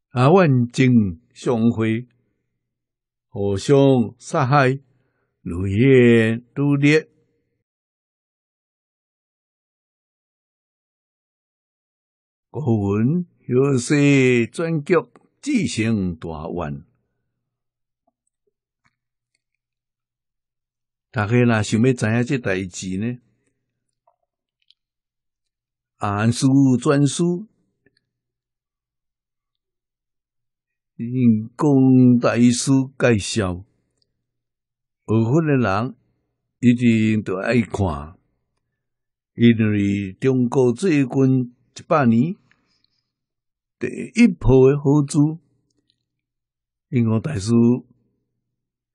啊，万众相会，互相杀害，如烟如烈，古文有些转角。巨型大碗，大家若想要知影这代志呢？俺书专书，经公大师介绍，学分的人一定都爱看，因为中国最近一百年。第一铺的好主，英国大师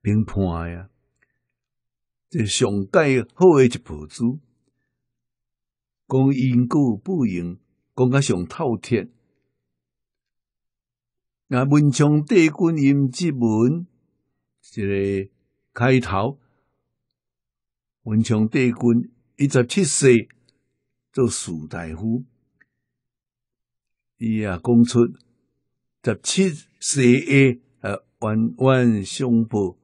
评判呀。这上界好的一部主，讲因果报应，讲甲上透天。那文昌帝君引之门，一个开头。文昌帝君一十七岁做士大夫。伊啊讲出十七岁诶，弯弯相报。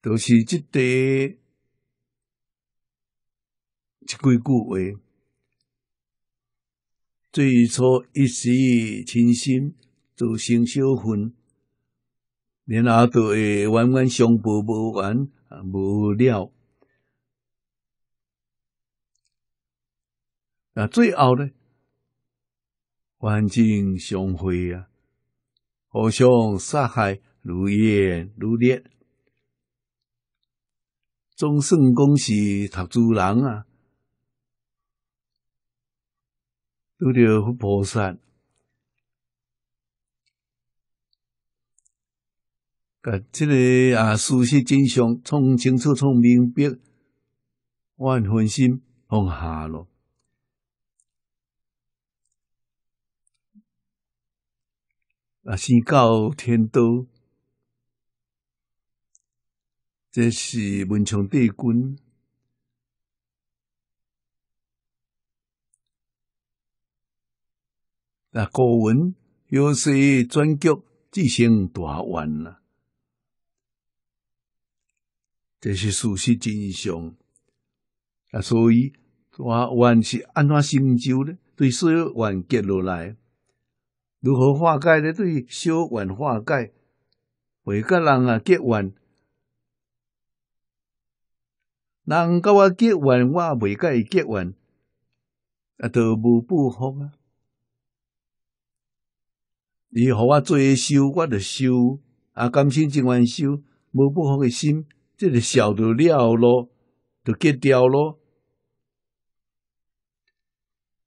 就是即段即几句话，最初一时轻心，自生小忿。然后就会冤冤相报，无完无了。那最后呢，冤境相会啊，互相杀害，如烟如烈。总算讲是读书人啊，拄着佛菩萨。个即个啊，事实真相，从清楚，从明白，诶分心放下咯。啊，是到天都，这是文昌帝君。啊，古文又是转角即成大弯啦。这是事实真相。啊，所以，我还是安怎心修呢？对小愿结落来，如何化解呢？对小愿化解，未甲人啊结缘，人甲我结缘，我未甲伊结缘，啊，都无不服啊！你互我做修，我就修，啊，甘心尽愿修，无不服的心。这个小的了咯，就结掉咯，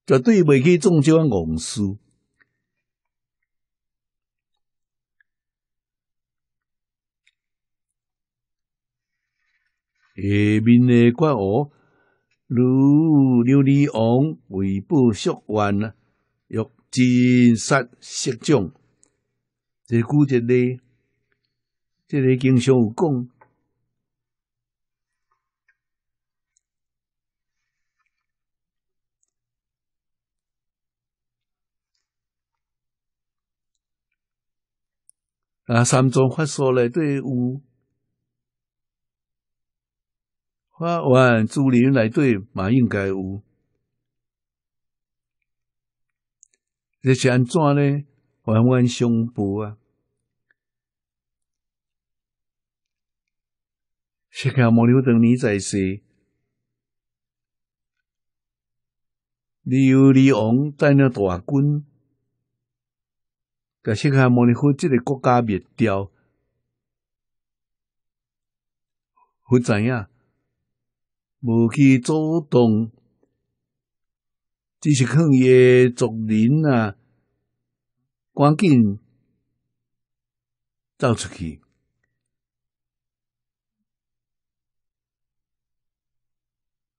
绝对袂去种这啊农事。下面的怪物如琉璃王、为报蛇王啊，欲击杀蛇将，这古这里，这里经常有讲。啊！三中法疏内底有法完朱林内底嘛，应该有。这是安怎呢？缓缓相报啊！是看莫留等你在世，汝有汝王在那大军。甲世界贸尼组即个国家灭掉，何知影无去主动，只是看伊诶族林啊，赶紧走出去，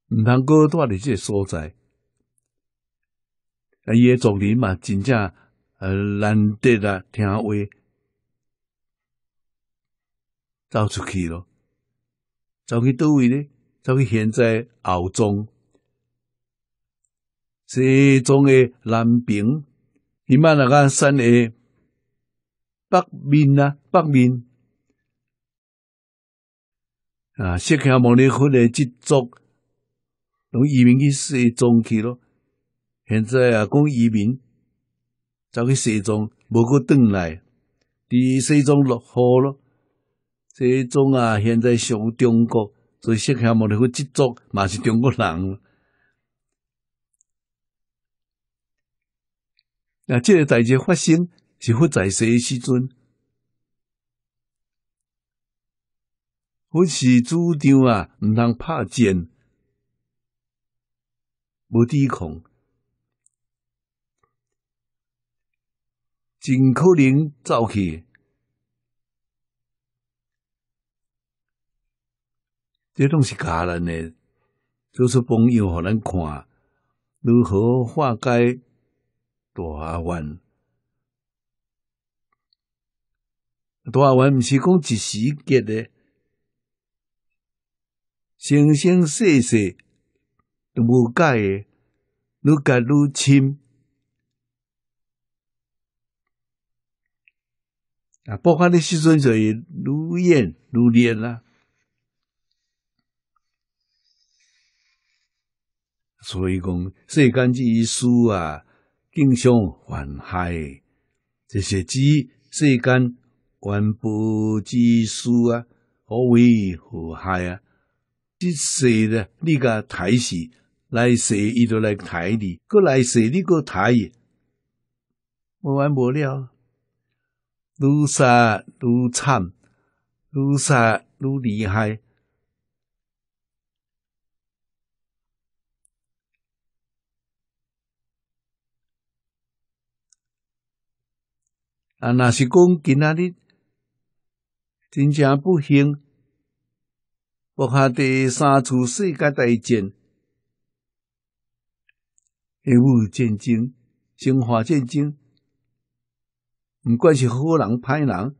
毋通搁住伫即个所在。啊！伊诶族林嘛，真正。呃，难得啊，听话，走出去了，走去倒位呢？走去现在后庄，西中的南平，伊曼那个山的北面啊，北面啊，石桥毛里库的制作，拢移民去西藏去咯。现在啊，讲移民。走去西藏，无个转来。伫西藏落雨咯，西藏啊，现在于中国合摄尼做制作，嘛是中国人。那这个代志发生是发生诶时阵，阮是主张啊，毋通拍战，无抵抗。尽可能走去，这拢是家人诶，就是朋友互咱看如何化解大冤。大冤毋是讲一时结的，生生世世都无解的，愈解愈深。啊，包括你时阵就也如愿如念啦，所以讲世间之书啊，经常犯海；这些之世间万般之书啊，何为何害啊？即谁呢？你个太史来世，伊就来太的；哥来世，你哥太也，完无了。愈杀愈惨，愈杀愈厉害。啊，若是讲今仔日真正不幸，博下第三次世界大战，俄乌战争、生化战争。毋管是好人歹人，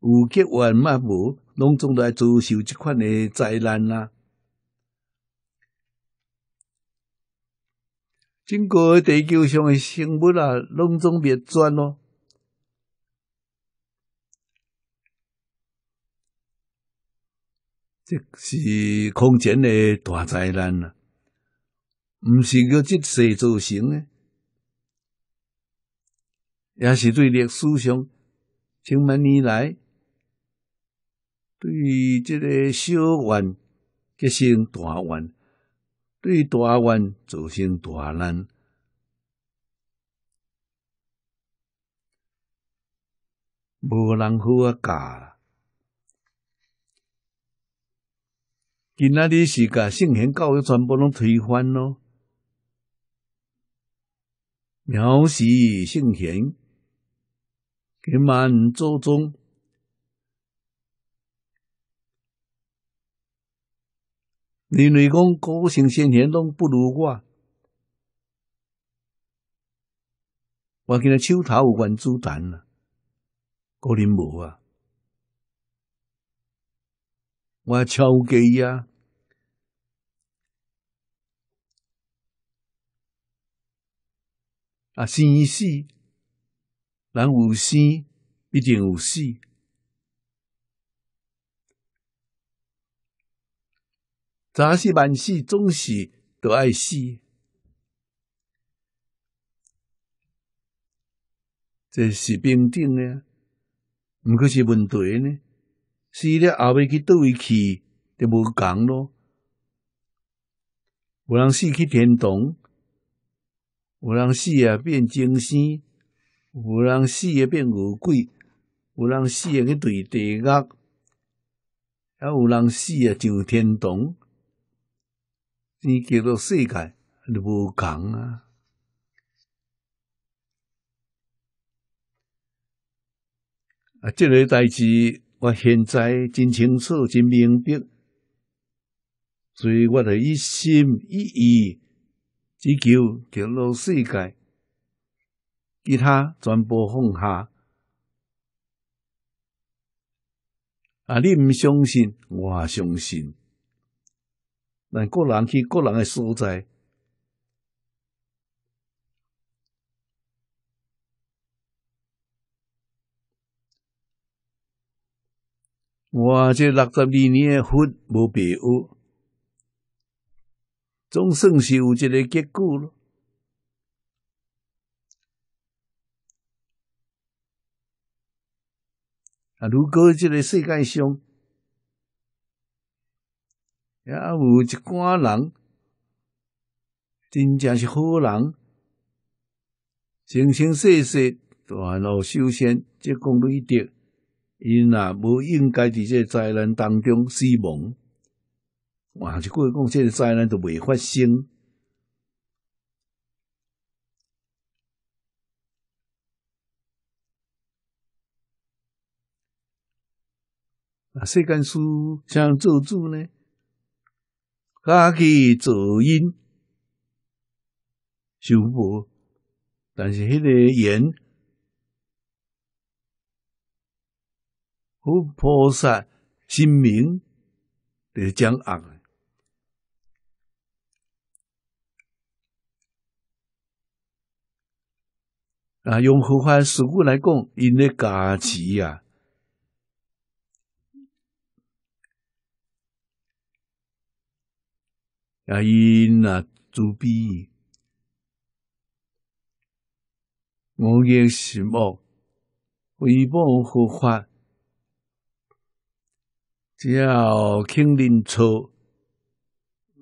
有结缘嘛无，拢总在遭受即款的灾难啦。整个地球上诶生物啊，拢总灭绝咯。这是空前的大灾难啊！毋是叫即世造成诶。也是对历史上千百年来，对这个小怨结成大怨，对大怨造成大难，无人好啊教啦。今仔日是甲圣贤教育全部拢推翻咯，藐视圣贤。起码五祖宗，你内功高性先天拢不如我，我今日手头有原子弹啊，可能无啊？我超机呀，啊新意思。人有生，必定有死。早死晚死，总是都爱死。这是命定的，唔过是问题呢？死了后尾去倒位去，就无讲咯。有人死去天堂，有人死啊变精仙。有人死啊变恶鬼，有人死啊去对地狱，还有人死啊上天堂。你叫做世界，你无共啊！啊，这个代志，我现在真清楚、真明白，所以我的一心一意，只求降落世界。其他全部放下啊！你唔相信，我也相信。但个人去个人嘅所在。我这六十二年嘅福无白有，总算是有一个结果咯。啊！如果即个世界上也有一寡人真正是好人，生生世世大路修善，即功德一定，伊若无应该伫这灾难当中死亡。换一句话讲，这灾难就未发生。那世间事想做主呢？家己做因，修福，但是迄个缘，佛菩萨心明，得将碍。啊，用佛法事故来讲，因的加持啊。也因那慈悲，我也是愿，回报佛法，只要肯认错，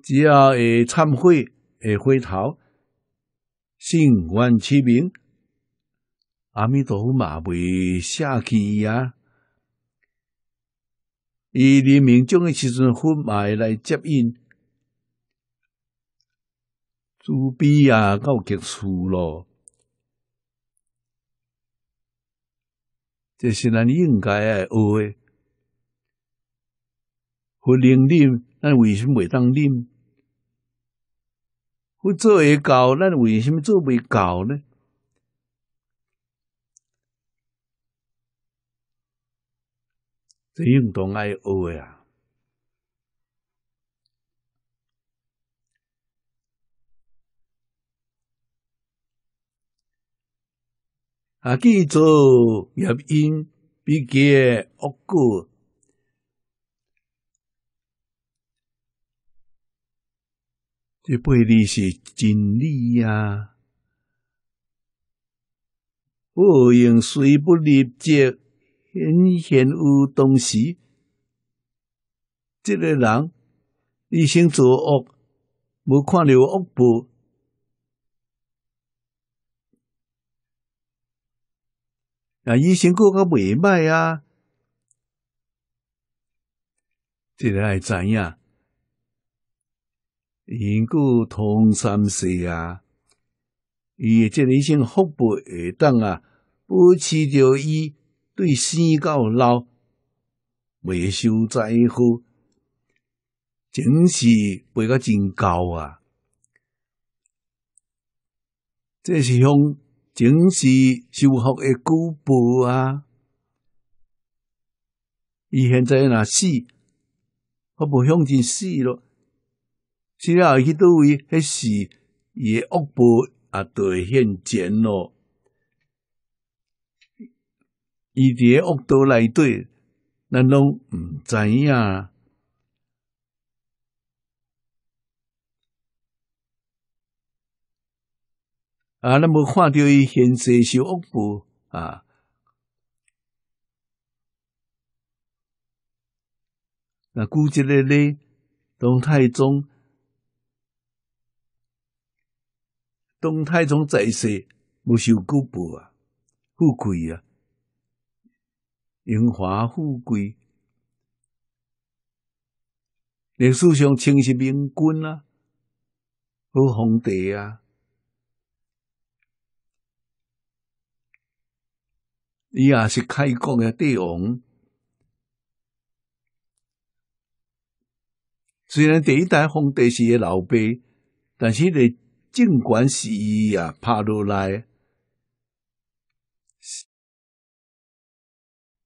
只要会忏悔、会回头，心愿起名，阿弥陀佛，嘛，会下去呀。伊临命终的时阵，佛嘛会来接引。自卑啊，到结束咯。这是咱应该爱学的。会忍耐，咱为什么未当忍？会做会到，咱为什么做袂到呢？这运动爱学啊！啊！记住业因必结恶果，这八条是真理呀。恶因虽不立即显现有东西，这个人一生作恶，无看到恶报。啊，医生阁较未歹啊，即个会知影，因果同三世啊，伊诶即个医生福报会当啊，保持着伊对生到老未受灾祸，真是背个真高啊！这是用。正是修复的古堡啊！伊现在若死，我无向前死咯。死了去倒位，迄时伊诶恶报也就会现前咯。伊伫恶道内底，咱拢毋知影。啊，那么看到伊现世受恶报啊，那估计咧咧，唐太宗，唐太宗在世无受过报啊，富贵啊，荣华富贵，历史上称是明君啊，好皇帝啊。伊也是开国嘅帝王，虽然第一代皇帝是个老辈，但是咧，政权是伊啊，拍落来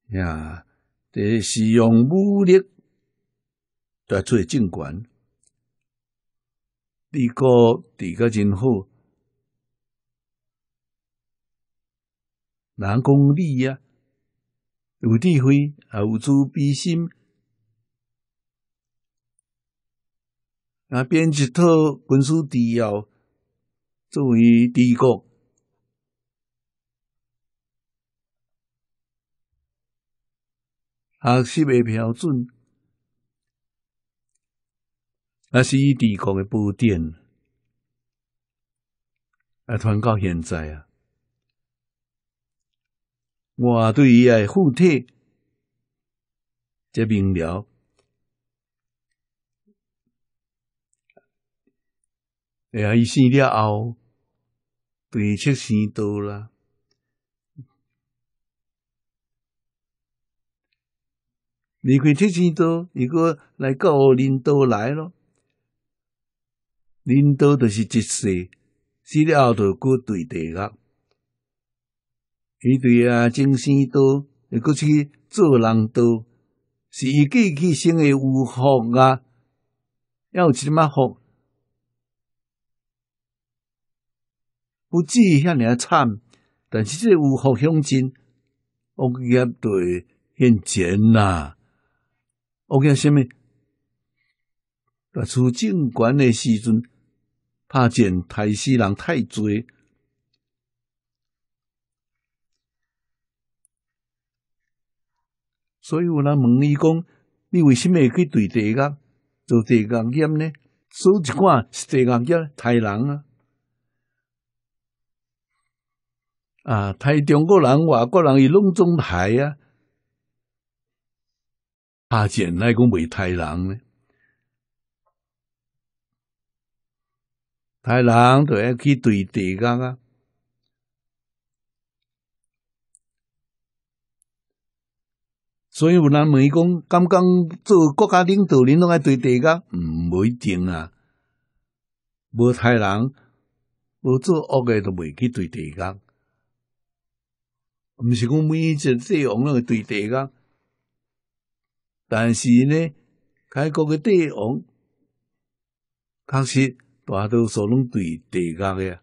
呀，这是用武力夺取政权，帝国的国真好。人功力啊，有智慧啊，有慈悲心啊，编一套文书资后作为帝国学习的标准，那是以帝国的布典，啊，传到现在啊。我对伊诶附体，就明了。哎呀，伊死了后，对七仙岛啦，离开七仙岛，如果来到领导来咯，领导就是一世，死了后，就过对地狱。迄队啊，精神多，而去做人多，是伊自去生诶有福啊，要点仔福，不至于遐尼惨，但是这有福乡军，恶鸦对现前啦，恶鸦什么？在出正权诶时阵，拍战太死人太多。所以有人问伊讲，你为什么去对地公做地公爷呢？所以一讲是地公爷太人啊，啊太中国人、外国人，伊拢总害啊。阿简那讲未太人呢？太人就要去对地公啊。所以，有人问伊讲，刚刚做国家领导人拢爱对地噶，唔一定啊，无太人，无做恶的都袂去对地噶，毋是讲每一只帝王拢会对地噶，但是呢，开国的帝王，确实大多数拢对地噶个，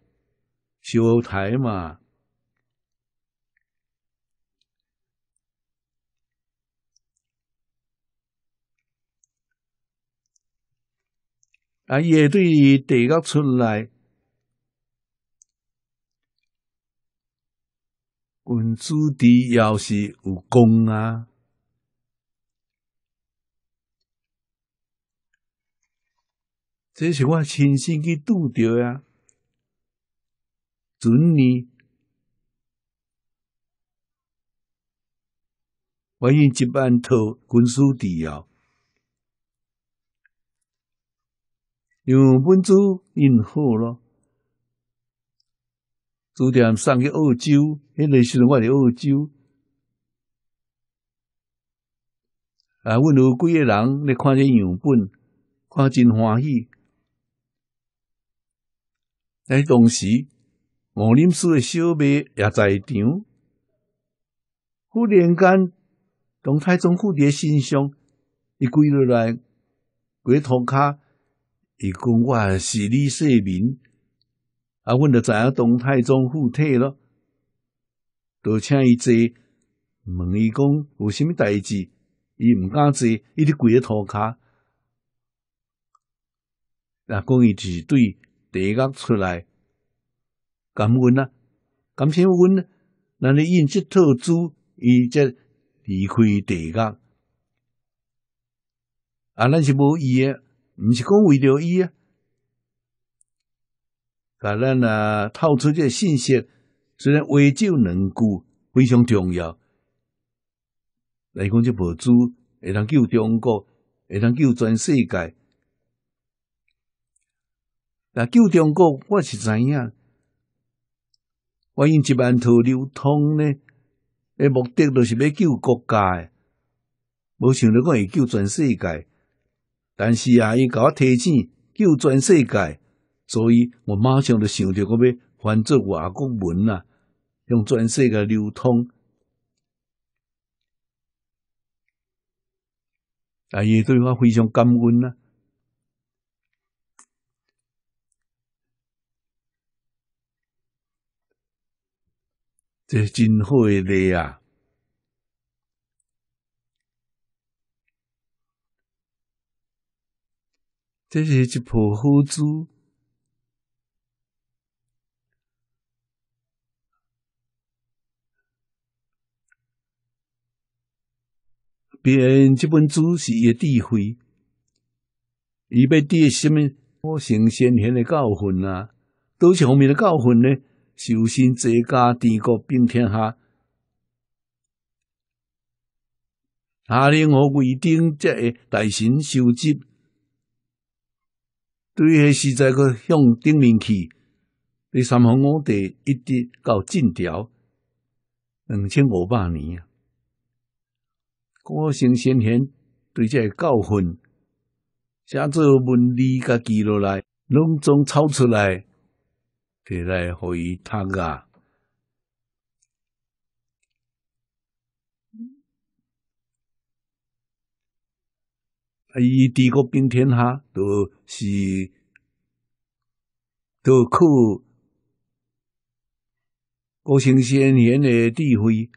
小太嘛。啊！也对于地角出来，军师地要是有功啊，这是我亲身去拄着呀，准呢。万一一般偷军师弟了。样本子印好咯，煮点送去澳洲，迄个时阵我伫澳洲。啊，阮有几个人咧看这样本，看真欢喜。在当时，我林叔的小妹也在场。忽然间，从太宗蝴蝶信上，伊归落来，跪头卡。伊讲我是李世民，啊，阮就知影唐太宗附体咯，就请伊坐，问伊讲有啥物代志，伊毋敢坐，伊就跪咧涂骹。那讲伊就是对地狱出来感恩啊，感谢阮啊，那你印这套书，伊才离开地狱。啊，咱是无伊诶。毋是讲为了伊啊，甲咱啊透出这信息，虽然只有两句非常重要，来讲这博主会通救中国，会通救全世界。那救中国，我是知影，我用一万套流通呢，诶，目的就是要救国家，无想到讲会救全世界。但是啊，伊我提醒，救全世界，所以我马上就想着我要换作外国文啊，向全世界流通。阿伊对我非常感恩啊，这是真好个例啊。这是一部好书。编这本书是伊智慧，伊要得什么？我成先天的教训啊，多少方面的教训呢？修身、齐家、治国、平天下。下令我规定，即个大神修职。对，迄时在个向顶面去，对三皇五帝一直到晋朝，两千五百年啊，古圣先贤对这教训，写做文字甲记录来，拢总抄出来，摕来互伊读啊。以帝国兵天下，都是都靠高僧先贤的智慧、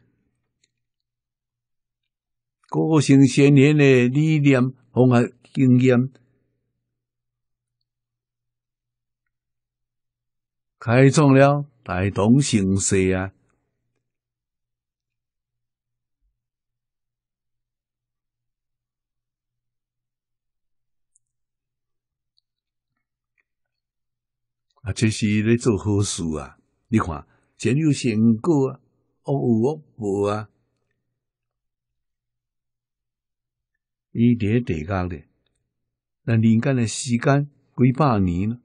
高僧先贤的理念、方法、经验，开创了大同盛世啊。这是咧做好事啊！你看，前有成果啊，有有无啊？伊在地狱咧，那人间的时间几百年了。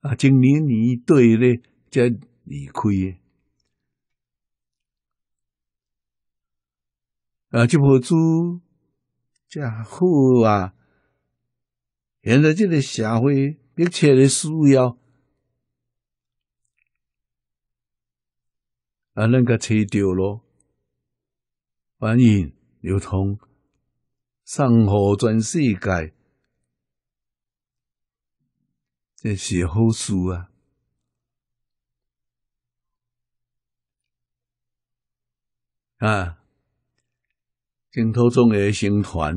啊，今年年底咧，才离开。啊，不部这样好啊！现在这个社会迫切的需要啊，人家车掉咯，欢迎流通，上河全世界，这是好事啊！啊！净土中的僧团，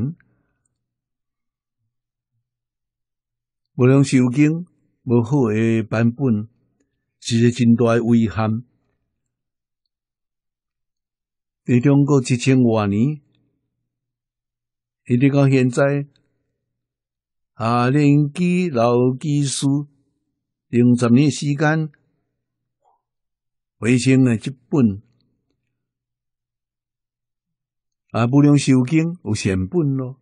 无论修经，无好的版本，是一个真大诶危憾。在中国一千多年，一直到现在，啊，年纪老技师，用十年时间，完成了一本。啊！不能修经有善本咯，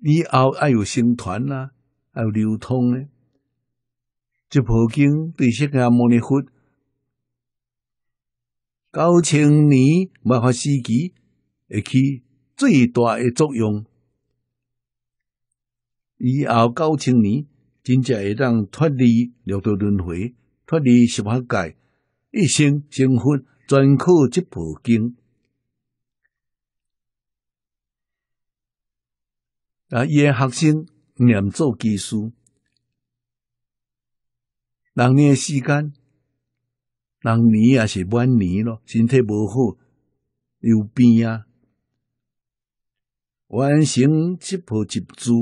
以后还有生团啊，还有流通呢。这部经对释迦牟尼佛九青年末法时期，起最大的作用。以后九青年真正会当脱离六道轮回，脱离十八界。一生成佛，全靠这部经。啊，诶学生念做技书，六年时间，六年也是晚年咯，身体无好，有病啊。完成这部集资，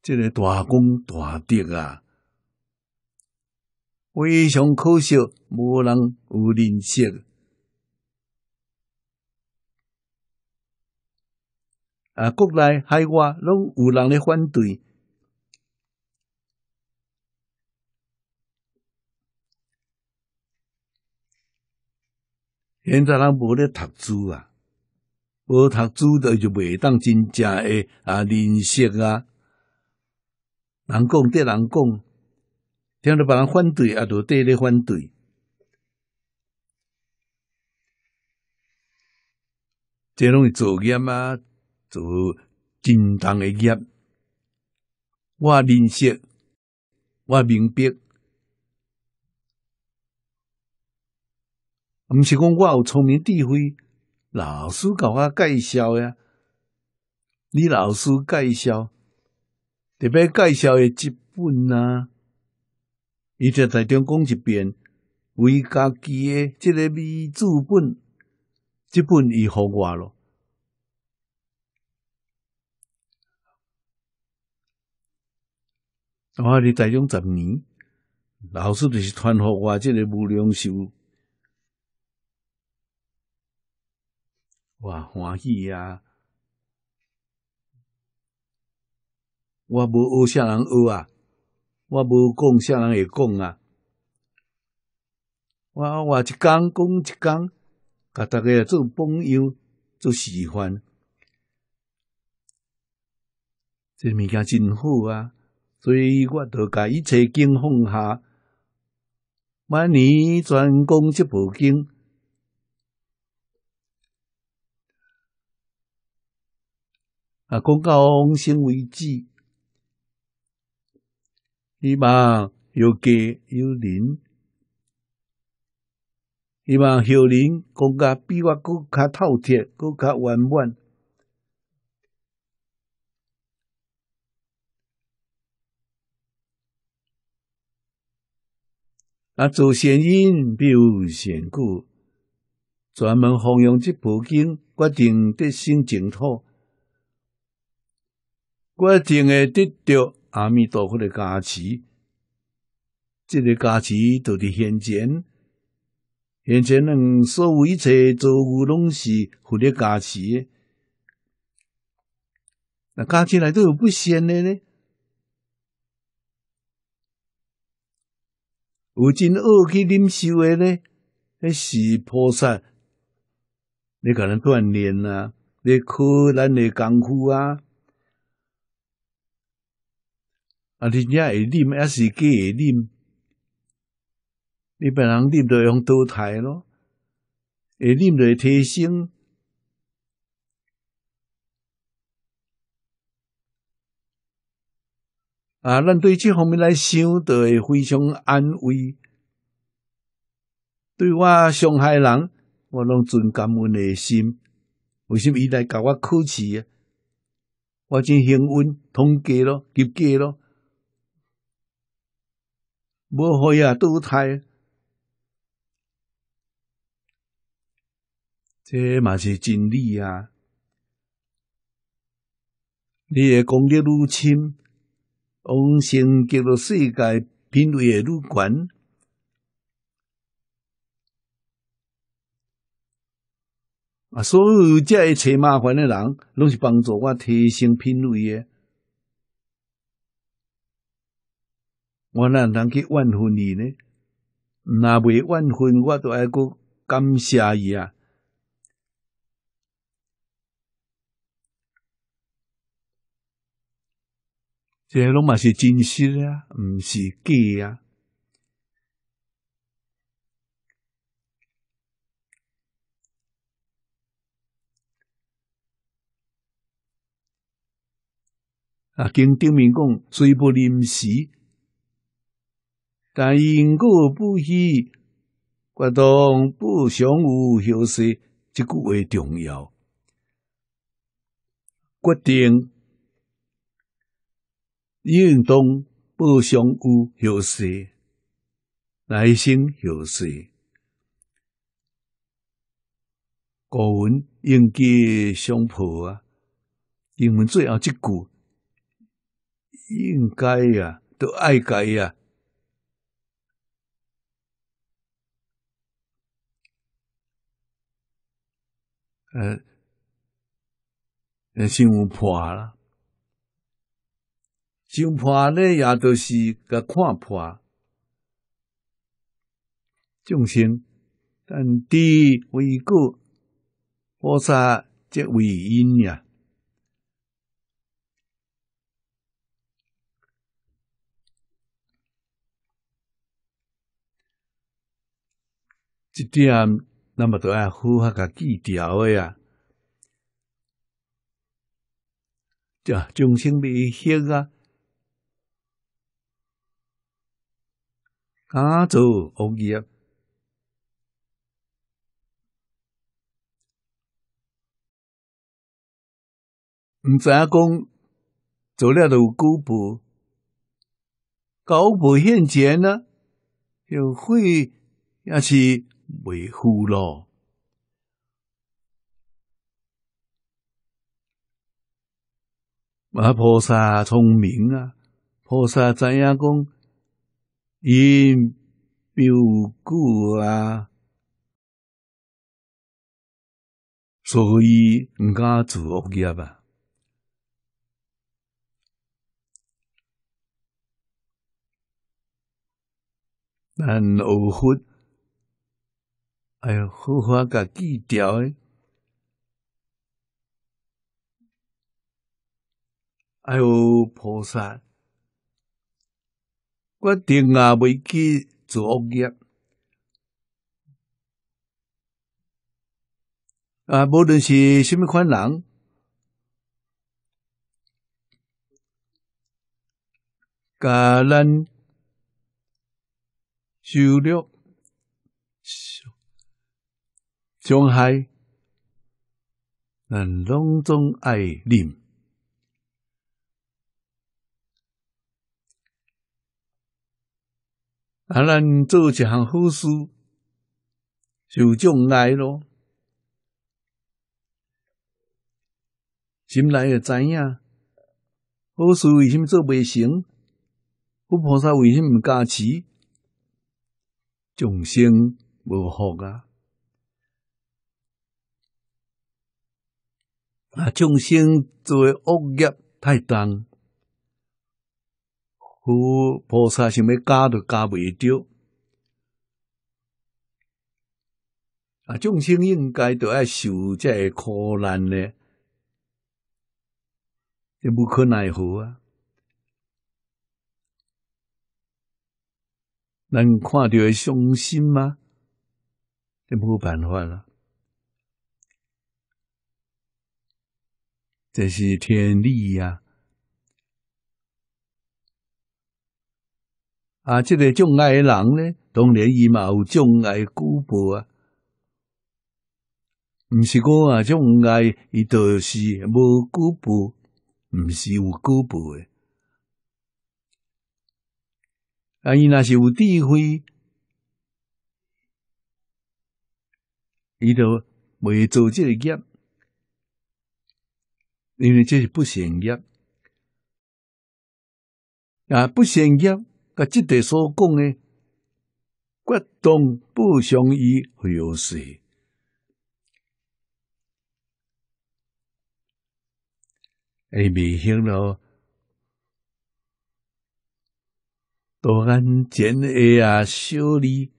这个大功大德啊！非常可惜，无人有认识。啊，国内海外拢有人咧反对。现在人无咧读书啊，无读书的就袂当真正诶啊认识啊。人讲对，人讲。你把人反对，啊，都对咧反对，这是作业啊，做正当的业。我认识，我明白，毋是讲我有聪明智慧，老师甲我介绍呀，李老师介绍，特别介绍的一本啊。伊在台中讲一遍，为家己诶，即个美资本，即本伊互我咯。我伫台中十年，老师就是传互我即个无良受，我欢喜啊！我无学，啥人学啊？我无讲，啥人会讲啊？我我一讲讲一讲，甲大家做朋友，做喜欢，这物件真好啊！所以我都甲一切经放下，每年专攻这部经啊，讲到往生为止。希望有家有灵，希望有人更加比我更较透彻，更较圆满。啊，祖先因没有善果，专门弘扬这部经，决定得生净土，决定会得到。阿弥陀佛的加持，这个加持就是现前，现前能所有一切做物拢是佛的加持。那加持来都有不善的呢？有真恶去忍受的呢？那是菩萨，你可能锻炼啊，你苦难的功夫啊。啊！你囝会啉，抑是假会啉？你别人啉著会往堕咯，会啉著会提升。啊！咱对这方面来想，都会非常安慰。对我上海人，我拢存感恩的心。为什么伊来甲我考试啊？我真幸运通过咯，及格咯。无悔啊，淘汰！这嘛是真理啊！你的功的愈深，往生极乐世界品味的愈关啊，所有这一切麻烦的人，拢是帮助我提升品味的。我哪能去怨恨你呢？那未怨恨，我都爱够感谢伊啊！这拢嘛是真实啊，毋是假啊！啊，经顶面讲，虽不临时。但因果不虚，国动不相无休息，即句话重要。决定应动不相无休息，来心休息。古文应该相破啊！英文最后一句，应该呀，都爱该呀。呃，心破了，心破了也都是个看破，众生但知为果，菩萨即为因呀，一点。那么都要好好个记掉的呀，就终生未歇啊！敢做恶业，唔影讲做了一有高步，高步现前呢，又会也是。袂苦咯，啊，菩萨聪明啊，菩萨知影讲因有果啊，所以毋敢做恶业啊，但后悔。哎呦，好花甲记调！哎呦，菩萨，我定也未记做恶业啊！无论是什么款人，甲咱修了。伤害，咱拢总爱念，啊！咱做一项好事，就将来咯。心内会知影，好事为什么做不成？不菩萨为什么唔加持？众生无福啊！啊！众生做恶业太重，佛菩萨想要加都加未着。啊！众生应该都要受这苦难呢，这无可奈何啊！能看到伤心吗？这没办法了。这是天理呀！啊，这个障碍的人呢，当年伊嘛有障碍固步啊，毋是讲啊障碍，伊就是无固步，毋是有固步的。啊，伊那是有智慧，伊就未做这个孽。因为这是不善业，啊，不善业，甲即地所讲诶，决动不相依，会有谁？哎，未听咯，多安剪爱啊，修理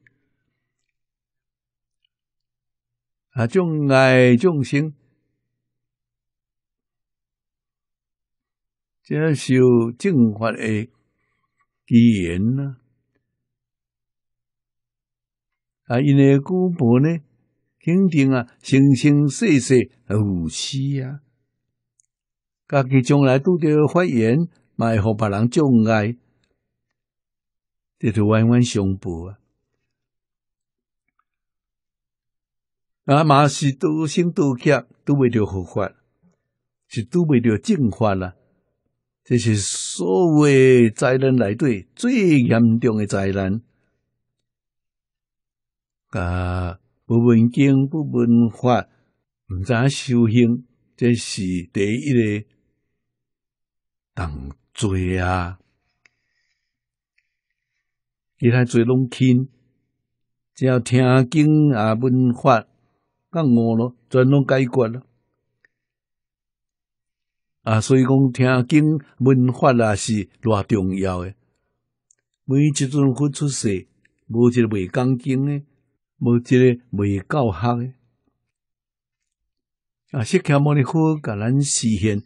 啊，种爱众生。接受正法的机缘呢？啊，因为古婆呢，肯定啊，生生世世无私啊，家己将来拄着发言，卖互别人障碍，这就弯弯相报啊！啊，嘛是多心多脚，拄未着佛法，是拄未着正法啦。这是所谓灾难来对最严重的灾难。啊，不闻经不闻法，呒呒修行，这是第一个重罪啊！其他罪拢轻，只要听经啊闻法，那饿咯，全拢解决了。啊，所以讲听经文化啊是偌重要的。每一阵付出世，无一个未讲经的，无一个未教学的。啊，新加坡的好，甲咱实现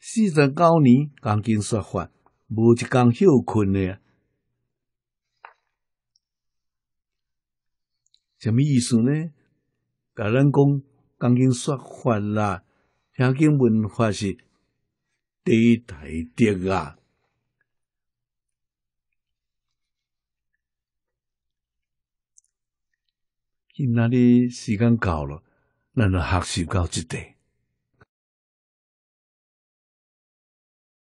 四十九年讲经说法，无一工休困的。什么意思呢？甲咱讲讲经说法啦，听经文化是。第一题对啊。今仔日时间到咯，咱就学习到即个。